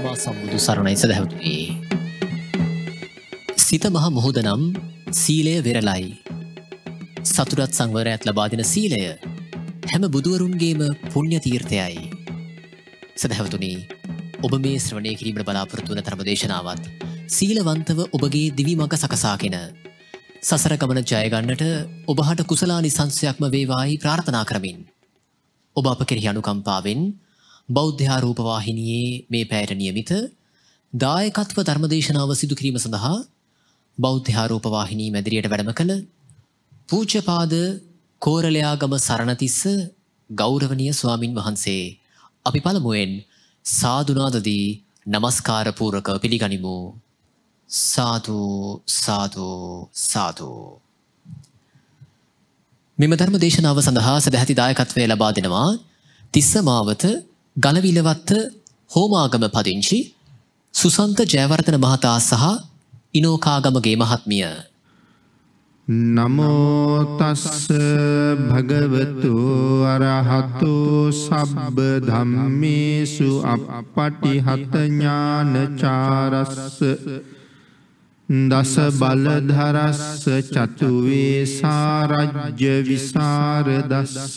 සම්මා සම්බුදු සරණයි සදැහැවතුනි. සිත මහ මුහුද නම් සීලය වෙරලයි. සතුරත් සංවරයත් ලබාදින සීලය හැම බුදුවරුන්ගේම පුුණ්්‍ය තීර්ථයයි. සදැහැවතුනි ඔබ මේ ශ්‍රවණය කිරීමට බලාපොරතුවන තරම දේශනාවත් සීලවන්තව ඔබගේ දිවි මඟ සකසාකෙන. සසර ගමන ජයගන්නට ඔබහට කුසලා නිසංසයක්ම වේවායි ප්‍රාර්ථනා කරමින්. ඔබ අප කෙරහි අනුකම්පාවෙන් බෞද්ධාරූපවාහිනයේ මේ පැයට නියමිත දායකත්ව ධර්මදේශනාව සිදු කිරීම සඳහා බෞද්ධාරූපවාහිනී මැදිරියට වැඩම කළ පූජ්‍යපාද කෝරලයාගම සරණතිස්ස ගෞරවනීය ස්වාමින් වහන්සේ අපි පළමුවෙන් සාදුනාදදී নমස්කාර පූර්වක පිළිගනිමු සාදු සාදු සාදු මෙම ධර්ම දේශනාව සඳහා සදැහැති දායකත්වය ලබා දෙනවා තිස්ස මාවත ගලවිලවත්ත හෝමාගම පදිංචි සුසන්ත ජයවර්තන මහතා සහ ඉනෝකාගමගේ මහත්මිය. නමෝතස්ස භගවතු අරහතු සබ්බ ධම්මේසු අපපටි හතඥානචාරස්ස දස බලධරස්ස චතුවේ සාරජ්‍ය විසාරදස්ස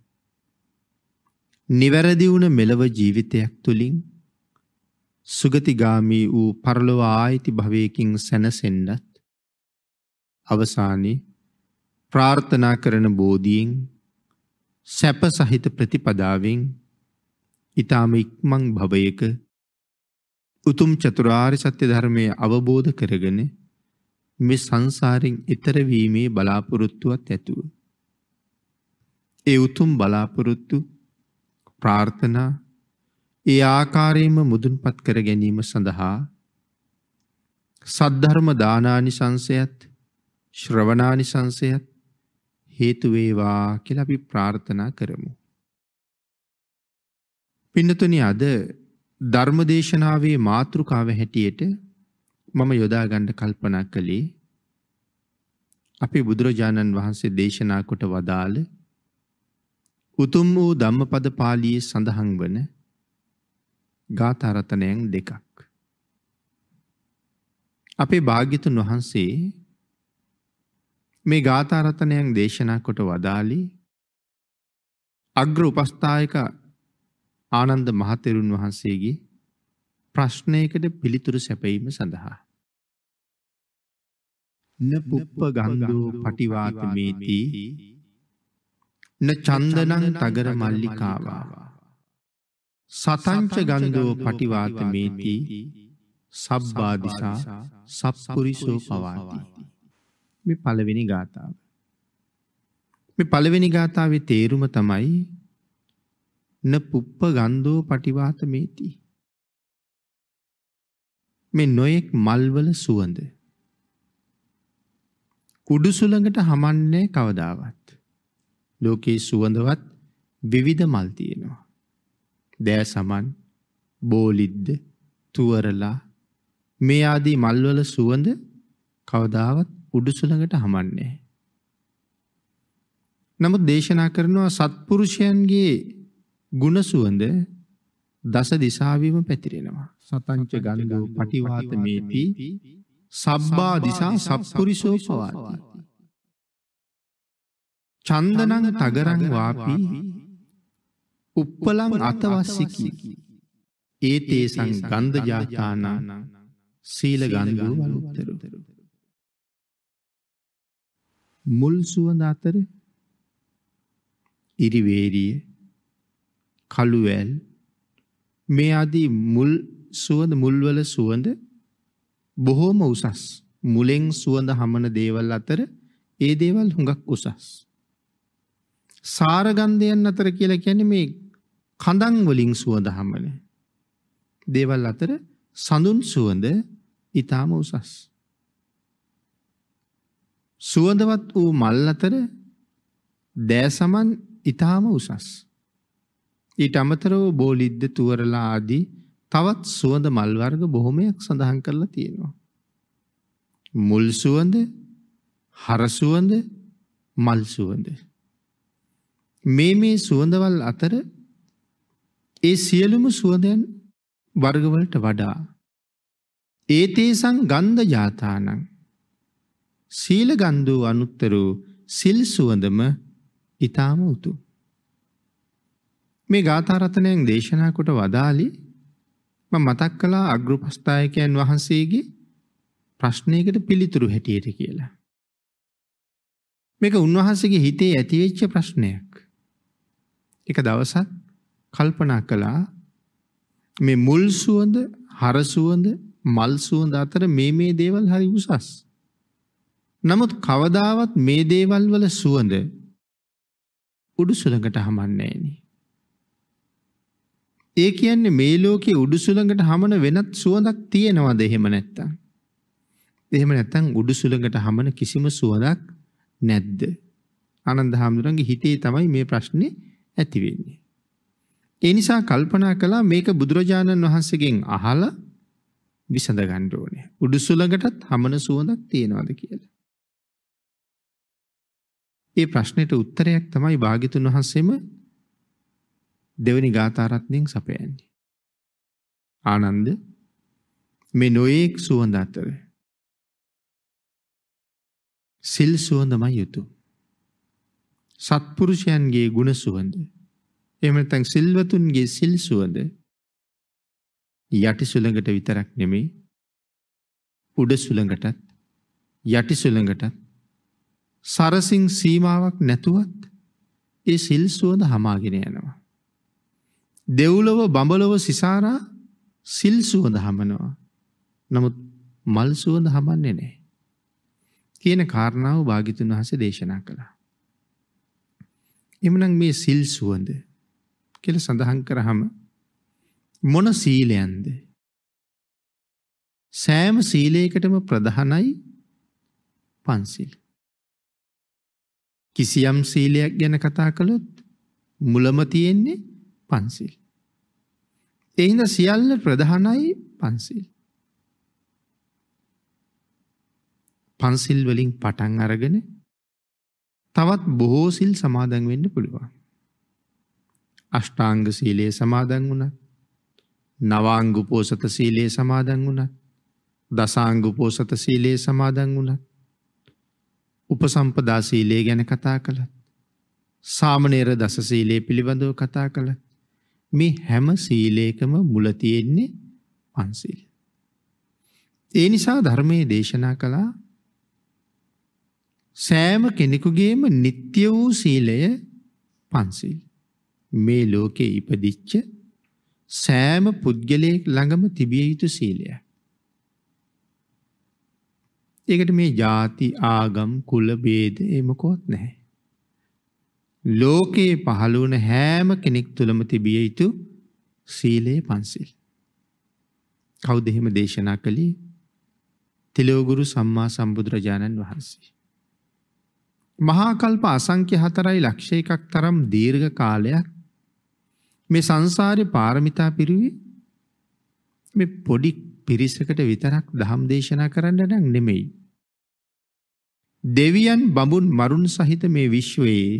නිවැරදි වුණ මෙලව ජීවිතයක් තුළින් සුගතිගාමී වූ පරලොව ආයිති භවයකින් සැනසෙන්නත් අවසානයේ ප්‍රාර්ථනා කරන බෝධීන් සැප සහිත ප්‍රතිපදාවෙන් ඊටාම ඉක්මන් භවයක උතුම් චතුරාර්ය සත්‍ය ධර්මය අවබෝධ කරගෙන මේ සංසාරෙන් එතර වීමේ බලාපොරොත්තුවත් ඇතුව ඒ උතුම් බලාපොරොත්තු ප්‍රාර්ථනා ඒ ආකාරයෙන්ම මුදුන්පත් කර ගැනීම සඳහා සද්ධර්ම දානානිසංසයත් ශ්‍රවණානිසංසයත් හේතු වේවා කියලා අපි ප්‍රාර්ථනා කරමු. පින්නතුනි අද ධර්මදේශනාවේ මාතෘකාව හැටියට මම යොදා ගන්න කල්පනා කළේ අපි බුදුරජාණන් වහන්සේ දේශනා කොට වදාළ උතුම් වූ ධම්මපද පාලියේ සඳහන් වන ගාථරතනයන් දෙකක්. අපේ භාග්‍යතුන් වහන්සේ මේ ගාථරතනයන් දේශනා කොට වදාළි අග්‍ර උපස්ථායක ආනන්ද මහතෙරුන් වහන්සේගේ ප්‍රශ්නයකට පිළිතුරු සැපීම සඳහා. න පුප්ප ගන්ධෝ පටිවාත මේති න චන්දනං තගර මල්ලිකාවා සතංච ගන්ධෝ පටිවාතමේති සබ්බාදිසා සප්පුරිසෝ පවාති මේ පළවෙනි ගාථාව මේ පළවෙනි ගාථාවේ තේරුම තමයි න පුප්ප ගන්ධෝ පටිවාතමේති මේ නොයෙක් මල්වල සුවඳ කුඩු සුළඟට හමන්නේ කවදාවත් ලෝකයේ සුවඳවත් විවිධ මල් තියෙනවා. දෑ සමන්, බෝලිද්ද, තුවරලා මේ ආදී මල්වල සුවඳ කවදාවත් උඩුසුළඟට හමන්නේ නමුත් දේශනා කරනවා සත්පුරුෂයන්ගේ ගුණ සුවඳ දස දිසාවෙම පැතිරෙනවා. සතංච ගන්ධෝ පටිවාත මේති සබ්බා දිසා සත්පුරිසෝ පවාති. චන්දනං තගරං වාපි උප්පලං අතවස්සිකි ඒ තේසං ගන්ධ ජාතානා සීල ගන්ධෝ වනුත්තරු මුල් සුවඳ අතර ඉරිවේරිය කළුවැල් මේ আদি මුල් සුවඳ මුල්වල සුවඳ බොහෝම උසස් මුලෙන් සුවඳ හමන දේවල් අතර ඒ දේවල් හුඟක් උසස් සාරගන්ධයන් අතර කියලා කියන්නේ මේ කඳන් වලින් සුවඳ හැමන. දේවල් අතර සඳුන් සුවඳ ඊටාම උසස්. සුවඳවත් වූ මල් අතර දෑසමන් ඊටාම උසස්. ඊට අමතරව බෝලිද්ද තුවරලා ආදී තවත් සුවඳ මල් වර්ග බොහොමයක් සඳහන් කරලා තියෙනවා. මුල් සුවඳ, හර සුවඳ, මල් සුවඳ. මේ මේ සුවඳවල් අතර ඒ සියලුම සුවඳයන් වර්ගවලට වඩා ඒතේසං ගන්ධ ජාතානං සීල ගන්ධෝ අනුත්තරෝ සිල් සුවඳම ඊ타ම උතු මේ ගාථා රත්නයෙන් දේශනා කොට වදාළි මම මතක් කළා අග්‍රපස්ථායකයන් වහන්සේගේ ප්‍රශ්නයකට පිළිතුරු හැටියට කියලා මේක උන්වහන්සේගේ හිතේ ඇතිවෙච්ච ප්‍රශ්නයක් එක දවසක් කල්පනා කළා මේ මුල් සුවඳ, හර සුවඳ, මල් සුවඳ අතර මේ මේ දේවල් හරි උසස්. නමුත් කවදාවත් මේ දේවල් වල සුවඳ උඩුසුළඟට හමන්නේ නෑනේ. ඒ කියන්නේ මේ ලෝකේ උඩුසුළඟට හමන වෙනත් සුවඳක් තියෙනවද එහෙම නැත්තම්? එහෙම නැත්තම් උඩුසුළඟට හමන කිසිම සුවඳක් නැද්ද? ආනන්ද හාමුදුරන්ගේ හිතේ තමයි මේ ප්‍රශ්නේ ඇති වෙන්නේ. ඒ නිසා කල්පනා කළා මේක බුදුරජාණන් වහන්සේගෙන් අහලා විසඳ ගන්න ඕනේ. උඩුසුලකටත් හමන සුවඳක් තියනවාද කියලා. ඒ ප්‍රශ්නෙට උත්තරයක් තමයි භාග්‍යතුන් වහන්සේම දෙවනි ගාථාරත්නයෙන් සපයන්නේ. ආනන්ද මේ නොයෙක් සුවඳ අතර සිල් සුවඳමයි යුතුය. සත්පුරුෂයන්ගේ ගුණ සුවඳ. එහෙම නැත්නම් සිල්වතුන්ගේ සිල් සුවඳ යටි සුළඟට විතරක් නෙමෙයි උඩ සුළඟටත් යටි සුළඟටත් සරසින් සීමාවක් නැතුවත් ඒ සිල් සුවඳ හමාගෙන යනවා. දෙව්ලොව බඹලොව සිසාරා සිල් සුවඳ හමනවා. නමුත් මල් සුවඳ හමන්නේ නැහැ. කියන කාරණාව භාග්‍යතුන් වහන්සේ දේශනා කළා. එමනම් මේ සිල් සුවඳ කියලා සඳහන් කරාම මොන සීලයන්ද? සෑම සීලයකටම ප්‍රධානයි පන්සිල්. කිසියම් සීලයක් ගැන කතා කළොත් මුලම තියෙන්නේ පන්සිල්. ඒ හින්දා සියල්ල ප්‍රධානයි පන්සිල්. පන්සිල් වලින් පටන් අරගෙන තවත් බොහෝ සිල් සමාදන් වෙන්න පුළුවන්. අෂ්ටාංග සීලයේ සමාදන් වුණත් නවාංග උපෝසත සීලයේ සමාදන් වුණත් දසාංග උපෝසත සීලයේ සමාදන් වුණත් උපසම්පදා සීලයේ ගැන කතා කළත් සාමනේර දස සීලයේ පිළිබඳව කතා කළත් මේ හැම සීලයකම මුල තියෙන්නේ පන්සිල්. ඒ නිසා ධර්මයේ දේශනා කළා සෑම කෙනෙකුගේම නිත්‍ය වූ සීලය පන්සිල්. මේ ලෝකේ ඉපදිච්ච සෑම පුද්ගලයෙක් ළඟම තිබිය යුතු සීලය. ඒකට මේ ಜಾති ආගම් කුල ભેද එමකොත් නැහැ. ලෝකේ පහළ වුණ හැම කෙනෙක් තුළම තිබිය යුතු සීලය පන්සිල්. කවුද එහෙම දේශනා කළේ? තිලෝගුරු සම්මා සම්බුදුරජාණන් වහන්සේ. මහා කල්ප අසංඛ්‍ය 4 ලක්ෂ එකක් තරම් දීර්ඝ කාලයක් මේ සංසාරේ පාරමිතා පිරුවේ මේ පොඩි පිරිසකට විතරක් ධම් දේශනා කරන්න නම් නෙමෙයි දෙවියන් බඹුන් මරුන් සහිත මේ විශ්වයේ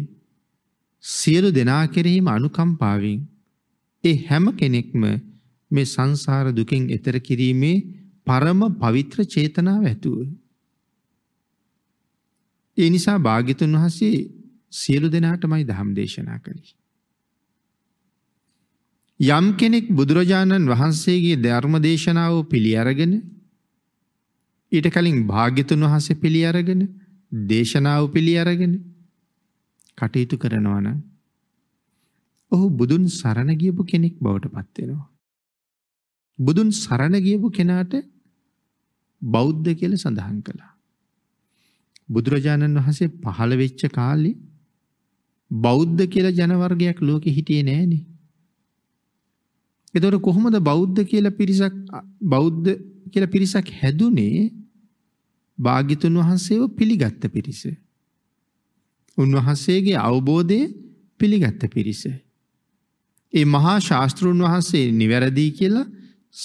සියලු දෙනා කෙරෙහිම අනුකම්පාවෙන් ඒ හැම කෙනෙක්ම මේ සංසාර දුකෙන් එතර කිරීමේ පරම පවිත්‍ර චේතනාව ඇතුව ඒ නිසා භාග්‍යතුන් වහන්සේ සියලු දෙනාටමයි ධම් දේශනා කළේ. යම් කෙනෙක් බුදුරජාණන් වහන්සේගේ ධර්ම දේශනාව පිළි අරගෙන ඊට කලින් භාග්‍යතුන් වහන්සේ පිළි අරගෙන දේශනාව පිළි අරගෙන කටයුතු කරනවා නම් ඔහු බුදුන් සරණ ගියපු කෙනෙක් බවට පත් වෙනවා. බුදුන් සරණ ගියපු කෙනාට බෞද්ධ කියලා සඳහන් කළා. බුදුරජාණන් වහන්සේ පහළ වෙච්ච කාලේ බෞද්ධ කියලා ජනවර්ගයක් ලෝකෙ හිටියේ නෑනේ. එතකොට කොහොමද බෞද්ධ කියලා පිරිසක් බෞද්ධ කියලා පිරිසක් හැදුනේ? භාග්‍යතුන් වහන්සේව පිළිගත්ත පිරිස. උන්වහන්සේගේ අවබෝධය පිළිගත්ත පිරිස. ඒ මහා ශාස්තෘන් වහන්සේ නිවැරදි කියලා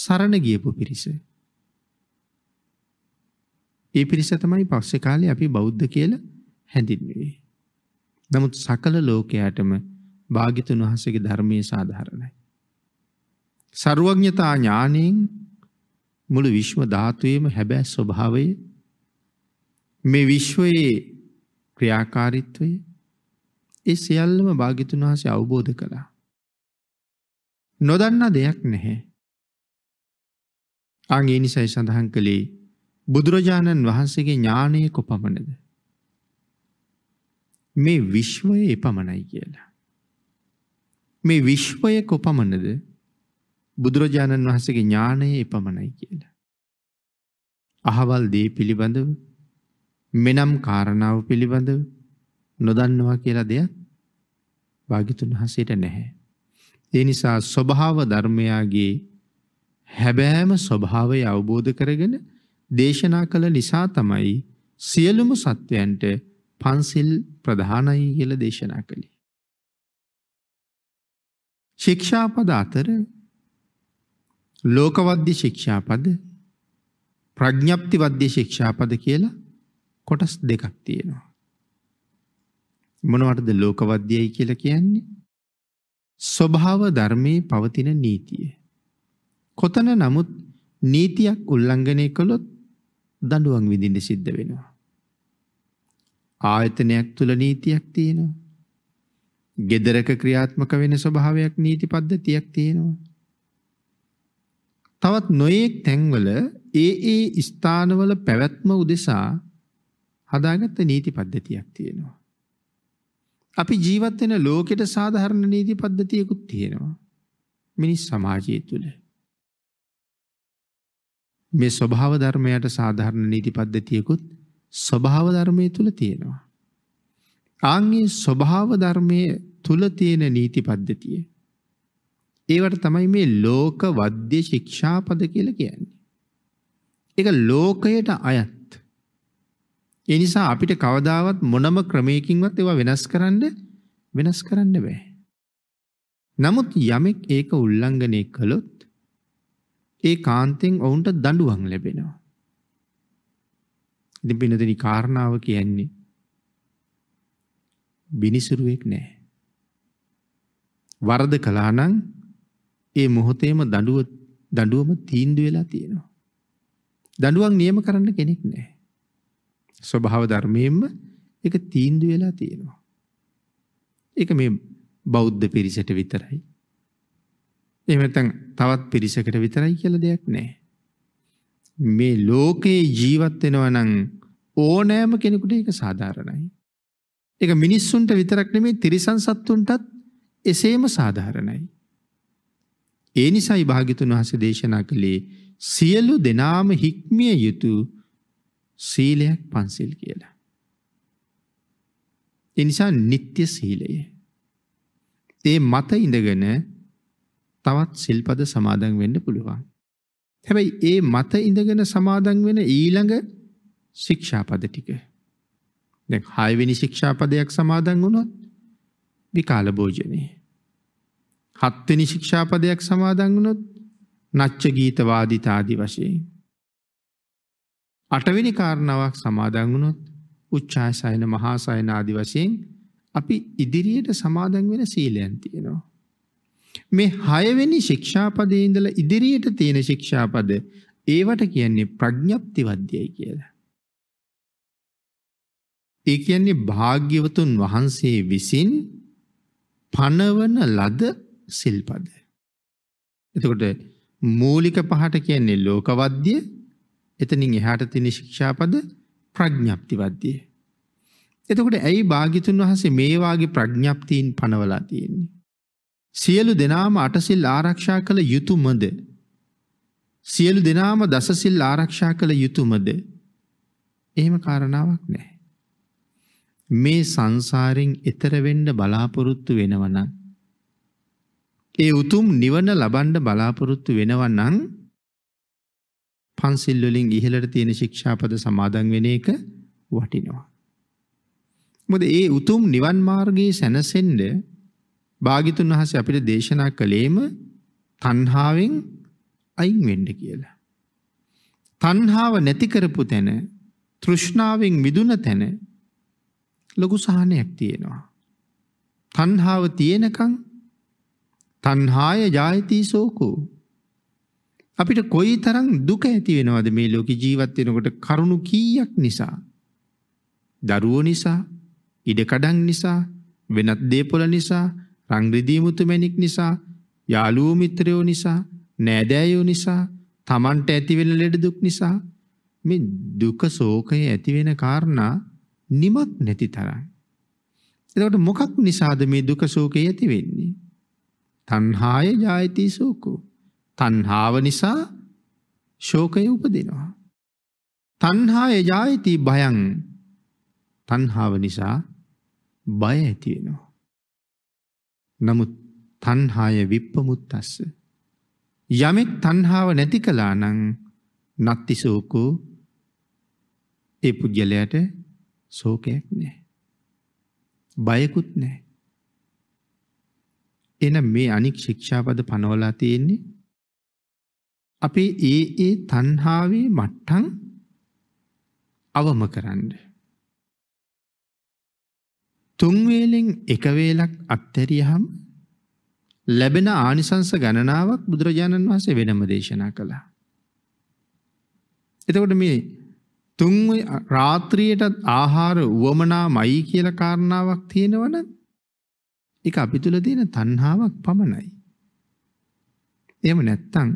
සරණ ගියපු පිරිස. ඒ පිරිස තමයි පස්සේ කාලේ අපි බෞද්ධ කියලා හැඳින්වෙන්නේ. නමුත් සකල ලෝකයාටම භාග්‍යතුන් වහන්සේගේ ධර්මයේ සාධාරණයි. ਸਰුවඥතා ඥාණයෙන් මුළු විශ්ව ධාතුවේම හැබෑ ස්වභාවය මේ විශ්වයේ ක්‍රියාකාරීත්වය ඒ සියල්ලම භාග්‍යතුන් වහන්සේ අවබෝධ කළා. නොදන්නා දෙයක් නැහැ. ආන් ඒ නිසයි සඳහන් කළේ බුදුරජාණන් වහන්සේගේ ඥානය කොපමණද. මේ විශ්වය එපමණයි කියලා. මේ විශ්වය කොපමණද බුදුරජාණන් වහන්සේගේ ඥානය එපමණයි කියලා. අහවල් දේ පිළිබඳව මෙනම් කාරණාව පිළිබඳව නොදන්නවා කියලා දෙයක් භාගිතුන් වහන්සේට නැහැ. ඒ නිසා ස්වභාව ධර්මයාගේ හැබෑම ස්වභාවය අවබෝධ කරගෙන දේශනා කළ නිසා තමයි සියලුම සත්වයන්ට පන්සිල් ප්‍රධානයි කියල දේශනා කළේ. ශික්ෂාපද අතර ලෝකවද්‍ය ශික්ෂාපද ප්‍රඥප්ති වද්‍ය ශික්ෂාපද කියලා කොටස් දෙකක් තියෙනවා. මොනවටද ලෝකවද්‍යයි කියලා කියන්නේ? ස්වභාව ධර්මයේ පවතින නීතිය. කොතන නමුත් නීතියක් උල්ලංඝනය කළොත් දඬුවම් විඳින්න සිද්ධ වෙනවා. ආයතනයක් තුල නීතියක් තියෙනවා. gedaraka ක්‍රියාත්මක වෙන ස්වභාවයක් නීති පද්ධතියක් තියෙනවා. තවත් නොයෙක් තැන්වල ඒ ඒ ස්ථානවල පැවැත්ම උදෙසා හදාගත්ත නීති පද්ධතියක් තියෙනවා. අපි ජීවත් වෙන ලෝකෙට සාධාරණ නීති පද්ධතියකුත් තියෙනවා. මිනිස් සමාජය තුළ. මේ ස්වභාව ධර්මයට සාධාරණ නීති පද්ධතියකුත් ස්වභාව ධර්මයේ තුල තියෙනවා. ආන්ගේ ස්වභාව ධර්මයේ තුල තියෙන නීති පද්ධතිය. ඒවට තමයි මේ ලෝක වද්‍ය ශික්ෂාපද කියලා කියන්නේ. ඒක ලෝකයට අයත්. ඒ නිසා අපිට කවදාවත් මොනම ක්‍රමයකින්වත් ඒවා වෙනස් කරන්න වෙනස් කරන්න බෑ. නමුත් යමෙක් ඒක උල්ලංඝනය කළොත් ඒ කාන්තෙන් ඔවුන්ට දඬුවම් ලැබෙනවා. ඉතින් පින්නදෙනි කාරණාව කියන්නේ බිනිසුරුවෙක් නෑ. වරද කළා නම් ඒ මොහොතේම දඬුව දඬුවම තීන්දුව වෙලා තියෙනවා. දඬුවම් නියම කරන්න කෙනෙක් නෑ. ස්වභාව ධර්මයෙන්ම ඒක තීන්දුව වෙලා තියෙනවා. ඒක මේ බෞද්ධ පිරිසට විතරයි. එහෙම නැත්නම් තවත් පිරිසකට විතරයි කියලා දෙයක් නැහැ. මේ ලෝකේ ජීවත් වෙනවා නම් ඕනෑම කෙනෙකුට ඒක සාධාරණයි. ඒක මිනිස්සුන්ට විතරක් නෙමෙයි තිරිසන් සත්තුන්ටත් එසේම සාධාරණයි. ඒ නිසායි භාග්‍යතුන් වහන්සේ දේශනා කළේ සියලු දෙනාම හික්මිය යුතු සීලයක් පන්සිල් කියලා. ඒ නිසා නিত্য සීලය. ඒ මත ඉඳගෙන තවත් සිල්පද සමාදන් වෙන්න පුළුවන්. හැබැයි ඒ මත ඉඳගෙන සමාදන් වෙන ඊළඟ ශික්ෂාපද ටික. දැන් 6 වෙනි ශික්ෂාපදයක් සමාදන් වුණොත් විකාල භෝජනේ. 7 වෙනි ශික්ෂාපදයක් සමාදන් වුණොත් නච්ච ගීත වාදිතාදි වශයෙන්. 8 වෙනි කාරණාවක් සමාදන් වුණොත් උච්චාසයන මහාසයන ආදි වශයෙන් අපි ඉදිරියට සමාදන් වෙන සීලයන් තියෙනවා. මේ 6 වෙනි ශික්ෂාපදයේ ඉඳලා ඉදිරියට තියෙන ශික්ෂාපද ඒවට කියන්නේ ප්‍රඥප්ති වද්‍යයි කියලා. ඒ කියන්නේ භාග්‍යවතුන් වහන්සේ විසින් පනවන ලද සිල්පද. එතකොට මූලික පහට කියන්නේ ලෝකවද්‍ය එතනින් එහාට තියෙන ශික්ෂාපද ප්‍රඥප්ති වද්‍ය. එතකොට ඇයි භාග්‍යතුන් වහන්සේ මේ වාගේ ප්‍රඥප්තියින් පනවලා තියෙන්නේ? සියලු දෙනාම අටසිල් ආරක්ෂා කළ යුතුයමද? සියලු දෙනාම දසසිල් ආරක්ෂා කළ යුතුයමද? එහෙම කාරණාවක් නැහැ. මේ සංසාරෙන් එතර වෙන්න බලාපොරොත්තු වෙනවනම් ඒ උතුම් නිවන ලබන්න බලාපොරොත්තු වෙනවනම් පන්සිල් වලින් ඉහළට තියෙන ශික්ෂාපද සමාදන් වෙන එක වටිනවා. මොකද ඒ උතුම් නිවන් මාර්ගයේ සැනසෙන්නේ භාගිතුන් වහන්සේ අපිට දේශනා කළේම තණ්හාවෙන් අයින් වෙන්න කියලා. තණ්හාව නැති කරපු තැන, තෘෂ්ණාවෙන් මිදුන තැන ලොකු සහනයක් තියෙනවා. තණ්හාව තියෙනකන් තණ්හාය ජායති සෝකෝ අපිට කොයිතරම් දුක ඇති වෙනවද මේ ලෝකේ ජීවත් වෙනකොට කරුණු කීයක් නිසා දරුවෝ නිසා ඉඩකඩම් නිසා වෙනත් දේපොළ නිසා රංග්‍රදී මුතුමැණික් නිසා යාළුවෝ මිත්‍රයෝ නිසා නෑදෑයෝ නිසා Tamanට ඇතිවෙන ලෙඩ දුක් නිසා මේ දුක ශෝකය ඇති වෙන කාරණා නිමත් නැති තරම්. එතකොට මොකක් නිසාද මේ දුක ශෝකය ඇති වෙන්නේ? තණ්හාය ජායති ශෝකෝ. තණ්හාව නිසා ශෝකය උපදිනවා. තණ්හාය ජායති භයං. තණ්හාව නිසා බය ඇති වෙනවා. නමුත් තන්හාය විප්පමුත්තස්ස. යමෙක් තන්හාාව නැති කලා නං නත්තිසෝකෝ ඒ පුද්ගලයට සෝකයක් නෑ. බයකුත් නෑ. එන මේ අනික් ශික්ෂාපද පනවලා තියෙන්නේ අපේ ඒ ඒ තන්හාාවේ මට්ටන් අවම කරන්න. තුන්වේලෙන් එකවේලක් අත්තැරියහම් ලැබෙන ආනිසංස ගණනාවක් බුදුරජාණන් වහන්සේ වෙනම දේශනා කළා. එතකොට මේ තුන් රාත්‍රියටත් ආහාර උවමනා මයි කියල කාරණාවක් තියෙනවන එක අපි තුළ තියෙන තන්හාාවක් පමණයි. එම නැත්තං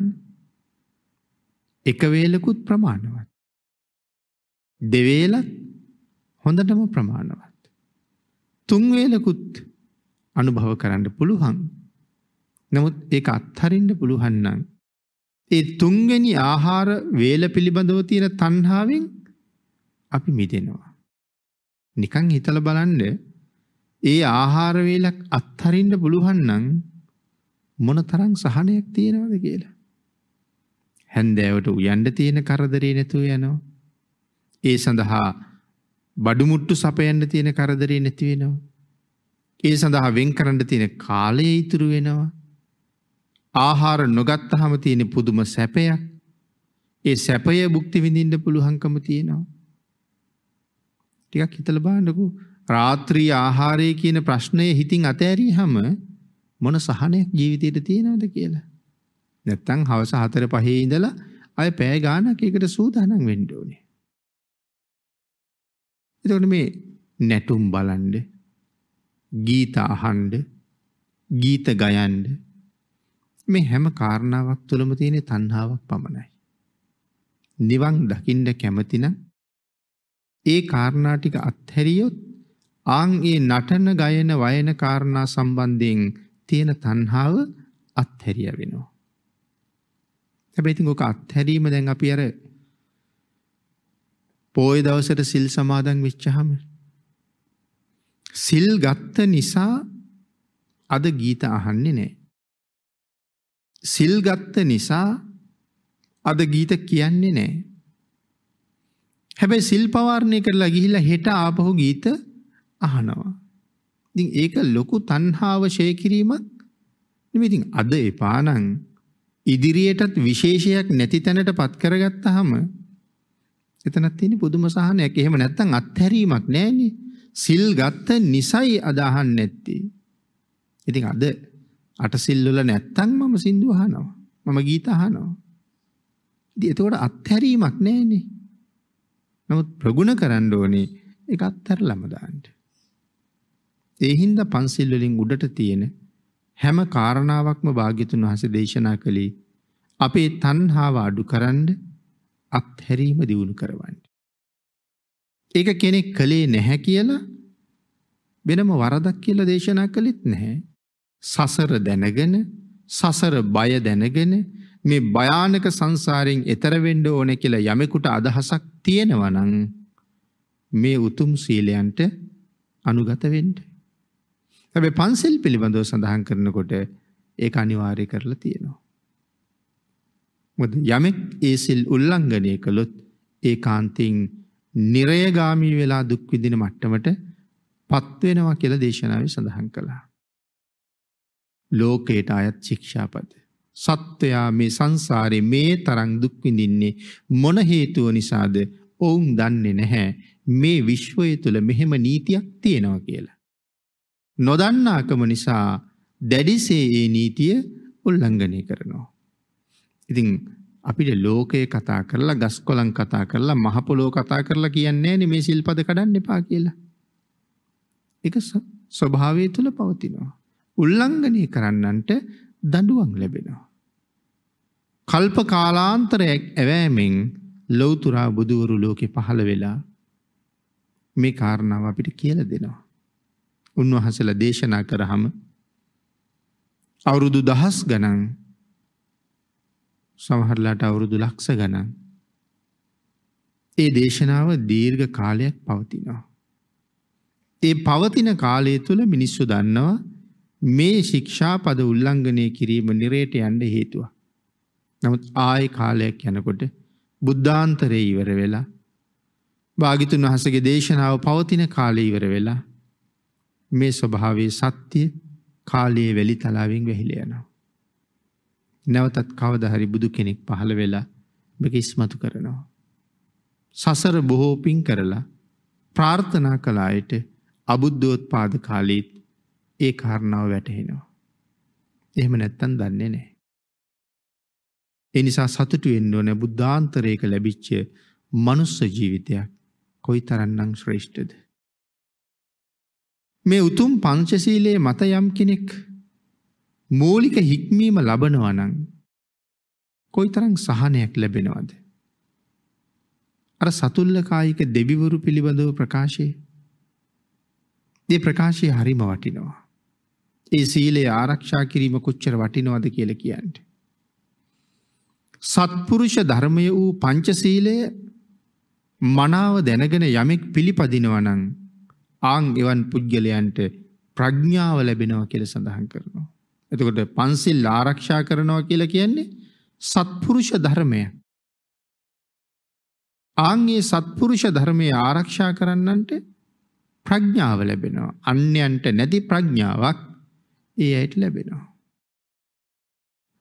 එකවේලකුත් ප්‍රමාණවත්. දෙවේලත් හොඳටම ප්‍රමාණවත්. තුන්වේලකුත් අනුභව කරන්න පුළුවන්. නමුත් ඒක අත්හරින්න පුළුවන් නම් ඒ තුන්වෙනි ආහාර වේල පිළිබඳව තියෙන තණ්හාවෙන් අපි මිදෙනවා. නිකන් හිතලා බලන්න ඒ ආහාර වේලක් අත්හරින්න පුළුවන් නම් මොනතරම් සහනයක් තියෙනවද කියලා. හැන්දෑවට උයන්න තියෙන කරදරේ නැතුව යනවා. ඒ සඳහා බඩුමුට්ටු සපයන්න තියෙන කරදරේ නැති වෙනවා. ඒ සඳහා වෙන් කරන්න තියෙන කාලය ඉතුරු වෙනවා. ආහාර නොගත්තහම තියෙන පුදුම සැපයක්. ඒ සැපය භුක්ති විඳින්න පුළුවන්කම තියෙනවා. ටිකක් හිතලා බලන්නකෝ. රාත්‍රී ආහාරය කියන ප්‍රශ්නය හිතින් අතෑරියහම මොන සහනයක් ජීවිතයට තියෙනවද කියලා. නැත්තම් හවස 4 5 ඉඳලා අය පැය ගානක් ඒකට සූදානම් වෙන්න ඕනේ. එතකොට මේ නැටුම් බලන්ඩ ගීත අහන්ඩ ගීත ගයන්ඩ මේ හැම කාරණාවක් තුළම තියෙන තණ්හාවක් පමණයි. නිවන් දකින්න කැමතිනම් ඒ කාරණා ටික අත්හැරියොත් ආන් ඒ නටන ගයන වයන කාරණා සම්බන්ධයෙන් තියෙන තණ්හාව අත්හැරිය වෙනවා. හැබැයි ඉතින් ඔක අත්හැරීම දැන් අපි අර පෝය දවසට සිල් සමාදන් වෙච්චහම සිල් ගත්ත නිසා අද ගීත අහන්නේ නෑ. සිල් ගත්ත නිසා අද ගීත කියන්නේ නෑ. හැබැයි සිල් පවාරණය කරලා ගිහිල්ලා හෙට ආපහු ගීත අහනවා. ඉතින් ඒක ලොකු තණ්හාව ෂේ කිරීමක් නෙමෙයි. ඉතින් අද එපානම් ඉදිරියටත් විශේෂයක් නැති තැනටපත් කරගත්තාම එතනක් තියෙන පුදුම සහනයක්. එහෙම නැත්නම් අත්හැරීමක් නැහැනේ. සිල් ගත්ත නිසයි අදහන් නැත්තේ. ඉතින් අද අට සිල් වල නැත්නම් මම සින්දු අහනවා. මම ගීත අහනවා. ඉතින් එතකොට අත්හැරීමක් නැහැනේ. නමුත් ප්‍රගුණ කරන්න ඕනේ ඒක අත්හැරලම දාන්න. ඒ හින්දා පන්සිල් වලින් උඩට තියෙන හැම කාරණාවක්ම භාග්‍යතුන් වහන්සේ දේශනා කළේ අපේ තණ්හාව අඩු කරන්නේ අත්හැරීම දියුණු කරවන්නේ. ඒක කෙනෙක් කලේ නැහැ කියලා වෙනම වරදක් කියලා දේශනා කළෙත් නැහැ. සසර දැනගෙන සසර බය දැනගෙන මේ භයානක සංසාරයෙන් එතර වෙන්න ඕනේ කියලා යමෙකුට අදහසක් තියෙනවා නම් මේ උතුම් සීලයන්ට අනුගත වෙන්න. හැබැයි පන්සල් පිළිබඳව සඳහන් කරනකොට ඒක අනිවාර්ය කරලා තියෙනවා. මොකද යමෙක් ඒ සිල් උල්ලංඝනය කළොත් ඒ කාන්තෙන් නිරයගාමී වෙලා දුක් විඳින මට්ටමට පත් වෙනවා කියලා දේශනාවේ සඳහන් කළා. ලෝකයට අයත් ශික්ෂාපද. සත්වයා මේ සංසාරේ මේ තරම් දුක් විඳින්නේ මොන හේතුව නිසාද? ඔවුන් දන්නේ නැහැ. මේ විශ්වය තුල මෙහෙම නීතියක් තියෙනවා කියලා. නොදන්නාකම නිසා දැඩිසේ ඒ නීතිය උල්ලංඝනය කරනවා. ඉතින් අපිට ලෝකේ කතා කරලා ගස් කොළන් කතා කරලා මහ පොළොව කතා කරලා කියන්නේ නෑනේ මේ සිල්පද කඩන්න එපා කියලා. ඒක ස්වභාවය තුල පවතිනවා. උල්ලංඝනය කරන්නන්ට දඬුවම් ලැබෙනවා. කල්ප කාලාන්තරයක් ඇවෑමෙන් ලෞතුරා බුදුවරු ලෝකෙ පහළ වෙලා මේ කාරණාව අපිට කියලා දෙනවා. උන්වහන්සේලා දේශනා කරාම අවුරුදු දහස් ගණන් සමහරලාට අවුරුදු ලක්ෂ ගණන්. ඒ දේශනාව දීර්ඝ කාලයක් පවතිනවා. ඒ පවතින කාලය තුළ මිනිස්සු දන්නවා මේ ශික්ෂා පද උල්ලංඝනය කිරීම නිරයට යන්න හේතුව. නමුත් ආය කාලයක් යනකොට බුද්ධාන්තරය ඉවර වෙලා භාගිතුන් වහසගේ දේශනාව පවතින කාලය ඉවර වෙලා මේ ස්වභාවේ සත්‍යය කාලයේ වැලි තලාවෙන් වැහිල යනවා. නැවතත් කවදා හරි බුදු කෙනෙක් පහළ වෙලා මේක ඉස්මතු කරනවා. සසර බොහෝ පිං කරලා ප්‍රාර්ථනා කළ අයට අබුද්ධෝත්පාද කාලෙත් ඒ කාරණාව වැටහෙනවා. එහෙම නැත්තම් දන්නේ නැහැ. ඒ නිසා සතුටු වෙන්න ඕනේ බුද්ධාන්තරයක ලැබිච්ච මනුස්ස ජීවිතයක් කොයිතරම්නම් ශ්‍රේෂ්ඨද. මේ උතුම් පංචශීලයේ මත යම් කෙනෙක් මූලික හික්මීම ලබනවා නම් කොයිතරම් සහනයක් ලැබෙනවද? අර සතුල්ලකායික දෙවිවරු පිළිබඳව ප්‍රකාශය. ඒ ප්‍රකාශය හරිම වටිනවා. ඒ සීලය ආරක්ෂා කිරීම කොච්චර වටිනවද කියලා කියන්නේ. සත්පුරුෂ ධර්මය වූ පංචශීලය මනාව දැනගෙන යමෙක් පිළිපදිනවා නම් ආන් එවන් පුද්ගලයන්ට ප්‍රඥාව ලැබෙනවා කියලා සඳහන් කරනවා. එතකොට පන්සිල් ආරක්ෂා කරනවා කියලා කියන්නේ සත්පුරුෂ ධර්මය. ආන්ගේ සත්පුරුෂ ධර්මය ආරක්ෂා කරන්නන්ට ප්‍රඥාව ලැබෙනවා. අන්‍යයන්ට නැති ප්‍රඥාවක් ඒ අයට ලැබෙනවා.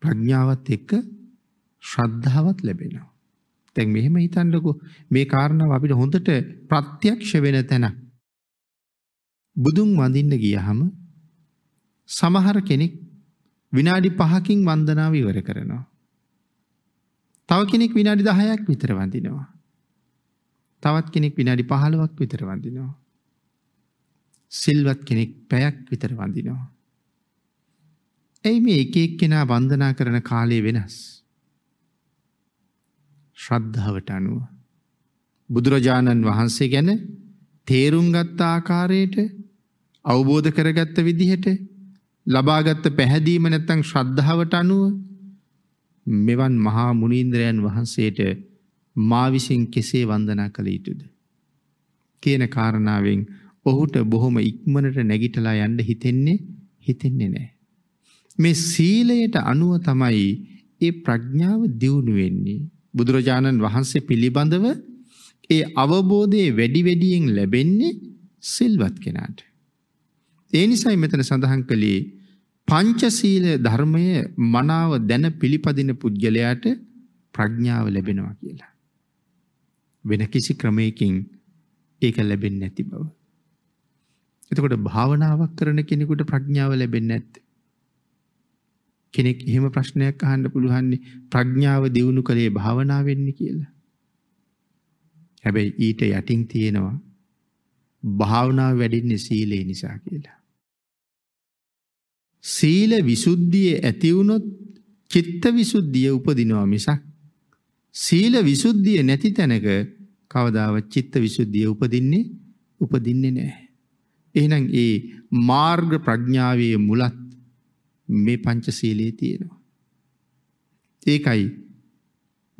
ප්‍රඥාවත් එක්ක ශ්‍රද්ධාවත් ලැබෙනවා. දැන් මෙහෙම හිතන්නකෝ මේ කාරණාව අපිට හොඳට ප්‍රත්‍යක්ෂ වෙන තැන බුදුන් වඳින්න ගියහම සමහර කෙනෙක් විනාඩි 5කින් වන්දනාව ඉවර කරනවා. තව කෙනෙක් විනාඩි 10ක් විතර වඳිනවා. තවත් කෙනෙක් විනාඩි 15ක් විතර වඳිනවා. සිල්වත් කෙනෙක් පැයක් විතර වඳිනවා. ඇයි මේ එක එක්කෙනා වන්දනා කරන කාලය වෙනස්? ශ්‍රද්ධාවට අනුව බුදුරජාණන් වහන්සේ ගැන තේරුම් ගත්ත ආකාරයට අවබෝධ කරගත්ත විදිහට ලබාගත් පැහැදීම නැත්තම් ශ්‍රද්ධාවට අනුව මෙවන් මහා මුනීන්ද්‍රයන් වහන්සේට මා විසින් කෙසේ වන්දනා කළ යුතුද කියන කාරණාවෙන් ඔහුට බොහොම ඉක්මනට නැගිටලා යන්න හිතෙන්නේ හිතෙන්නේ නැහැ. මේ සීලයට අනුව තමයි ඒ ප්‍රඥාව දියුණු වෙන්නේ. බුදුරජාණන් වහන්සේ පිළිබඳව ඒ අවබෝධය වැඩි වැඩියෙන් ලැබෙන්නේ සිල්වත් කෙනාට. ඒ නිසයි මෙතන සඳහන් කළේ පංචශීල ධර්මය මනාව දැන පිළිපදින පුද්ගලයාට ප්‍රඥාව ලැබෙනවා කියලා. වෙන කිසි ක්‍රමයකින් ඒක ලැබෙන්නේ නැති බව. එතකොට භාවනාවක් කරන කෙනෙකුට ප්‍රඥාව ලැබෙන්නේ නැත්තේ. කෙනෙක් එහෙම ප්‍රශ්නයක් අහන්න පුළුවන්නේ ප්‍රඥාව දියුණු කලේ භාවනා වෙන්නේ කියලා. හැබැයි ඊට යටින් තියෙනවා භාවනාව වැඩින්නේ සීලේ නිසා කියලා. සීල විසුද්ධිය ඇති වුනොත් චිත්ත විසුද්ධිය උපදිනවා මිසක් සීල විසුද්ධිය නැති තැනක කවදාවත් චිත්ත විසුද්ධිය උපදින්නේ උපදින්නේ නැහැ. එහෙනම් ඒ මාර්ග ප්‍රඥාවේ මුලත් මේ පංචශීලයේ තියෙනවා. ඒකයි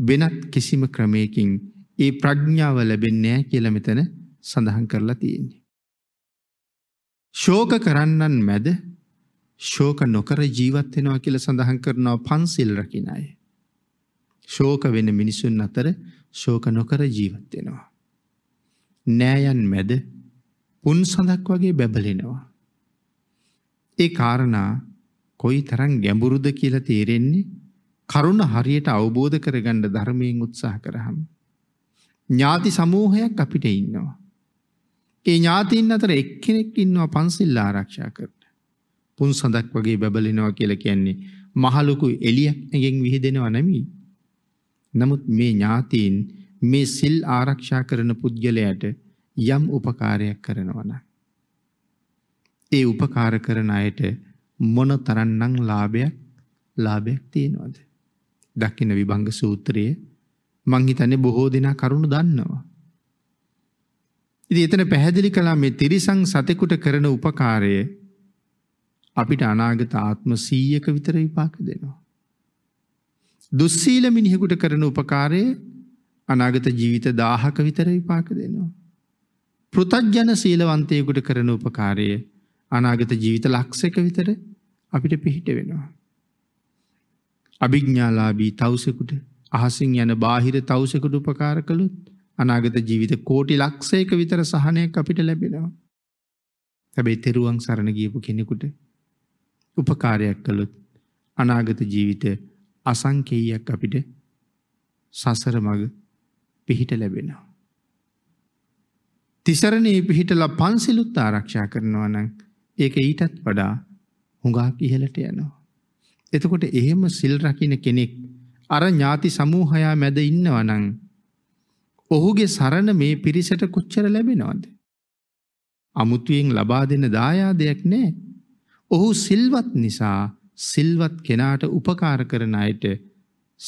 වෙනත් කිසිම ක්‍රමයකින් ඒ ප්‍රඥාව ලැබෙන්නේ නැහැ කියලා මෙතන සඳහන් කරලා තියෙන්නේ. ශෝක කරන්නන් මැද ශෝක නොකර ජීවත් වෙනවා කියලා සඳහන් කරනවා පන්සිල් රකින අය. ශෝක වෙන මිනිසුන් අතර ශෝක නොකර ජීවත් වෙනවා. නෑයන් මැද පුන් සඳක් වගේ බැබලෙනවා. ඒ කාරණා කොයි තරම් ගැඹුරුද කියලා තේරෙන්නේ කරුණ හරියට අවබෝධ කරගන්න ධර්මයෙන් උත්සාහ කරහම. ඥාති සමූහයක් අපිට ඉන්නවා. ඒ ඥාතීන් අතර එක්කෙනෙක් ඉන්නවා පන්සිල් ආරක්ෂා කර. පුන් සඳක් වගේ බබලෙනවා කියලා කියන්නේ මහලොකු එළියගෙන් විහිදෙනවා නෙමෙයි. නමුත් මේ ඥාතීන් මේ සිල් ආරක්ෂා කරන පුද්ගලයාට යම් උපකාරයක් කරනවා නම් ඒ උපකාර කරන අයට මොන තරම්නම් ලාභයක් ලාභයක් තියෙනවද? දකින්න විභංග සූත්‍රය මං හිතන්නේ බොහෝ දෙනා කරුණු දන්නවා. ඉතින් එතන පැහැදිලි කළා මේ තිරිසන් සතෙකුට කරන උපකාරය අපිට අනාගත ආත්ම 100ක විතර විපාක දෙනවා. දුස්සීල මිනිහෙකුට කරන උපකාරයේ අනාගත ජීවිත 1000ක විතර විපාක දෙනවා. පෘතජන සීලවන්තයෙකුට කරන උපකාරයේ අනාගත ජීවිත ලක්ෂයක විතර අපිට පිහිට වෙනවා. අභිඥාලාභී තවුසෙකුට අහසින් යන බාහිර තවුසෙකුට උපකාර කළොත් අනාගත ජීවිත කෝටි ලක්ෂයක විතර සහනයක් අපිට ලැබෙනවා. හැබැයි තෙරුවන් සරණ ගියපු කෙනෙකුට උපකාරයක් කළොත් අනාගත ජීවිත අසංකේයයක් අපිට සසර මග පිහිට ලැබෙනවා. තිසරණයේ පිහිටලා පන්සිලුත් ආරක්ෂා කරනවා නම් ඒක ඊටත් වඩා හුඟක් ඉහළට යනවා. එතකොට එහෙම සිල් රකින්න කෙනෙක් අර ඥාති සමූහයා මැද ඉන්නවා නම් ඔහුගේ සරණ මේ පිරිසට කොච්චර ලැබෙනවද? අමුතුවෙන් ලබා දෙන දායාදයක් නෑ. ඔහු සිල්වත් නිසා සිල්වත් කෙනාට උපකාර කරන අයට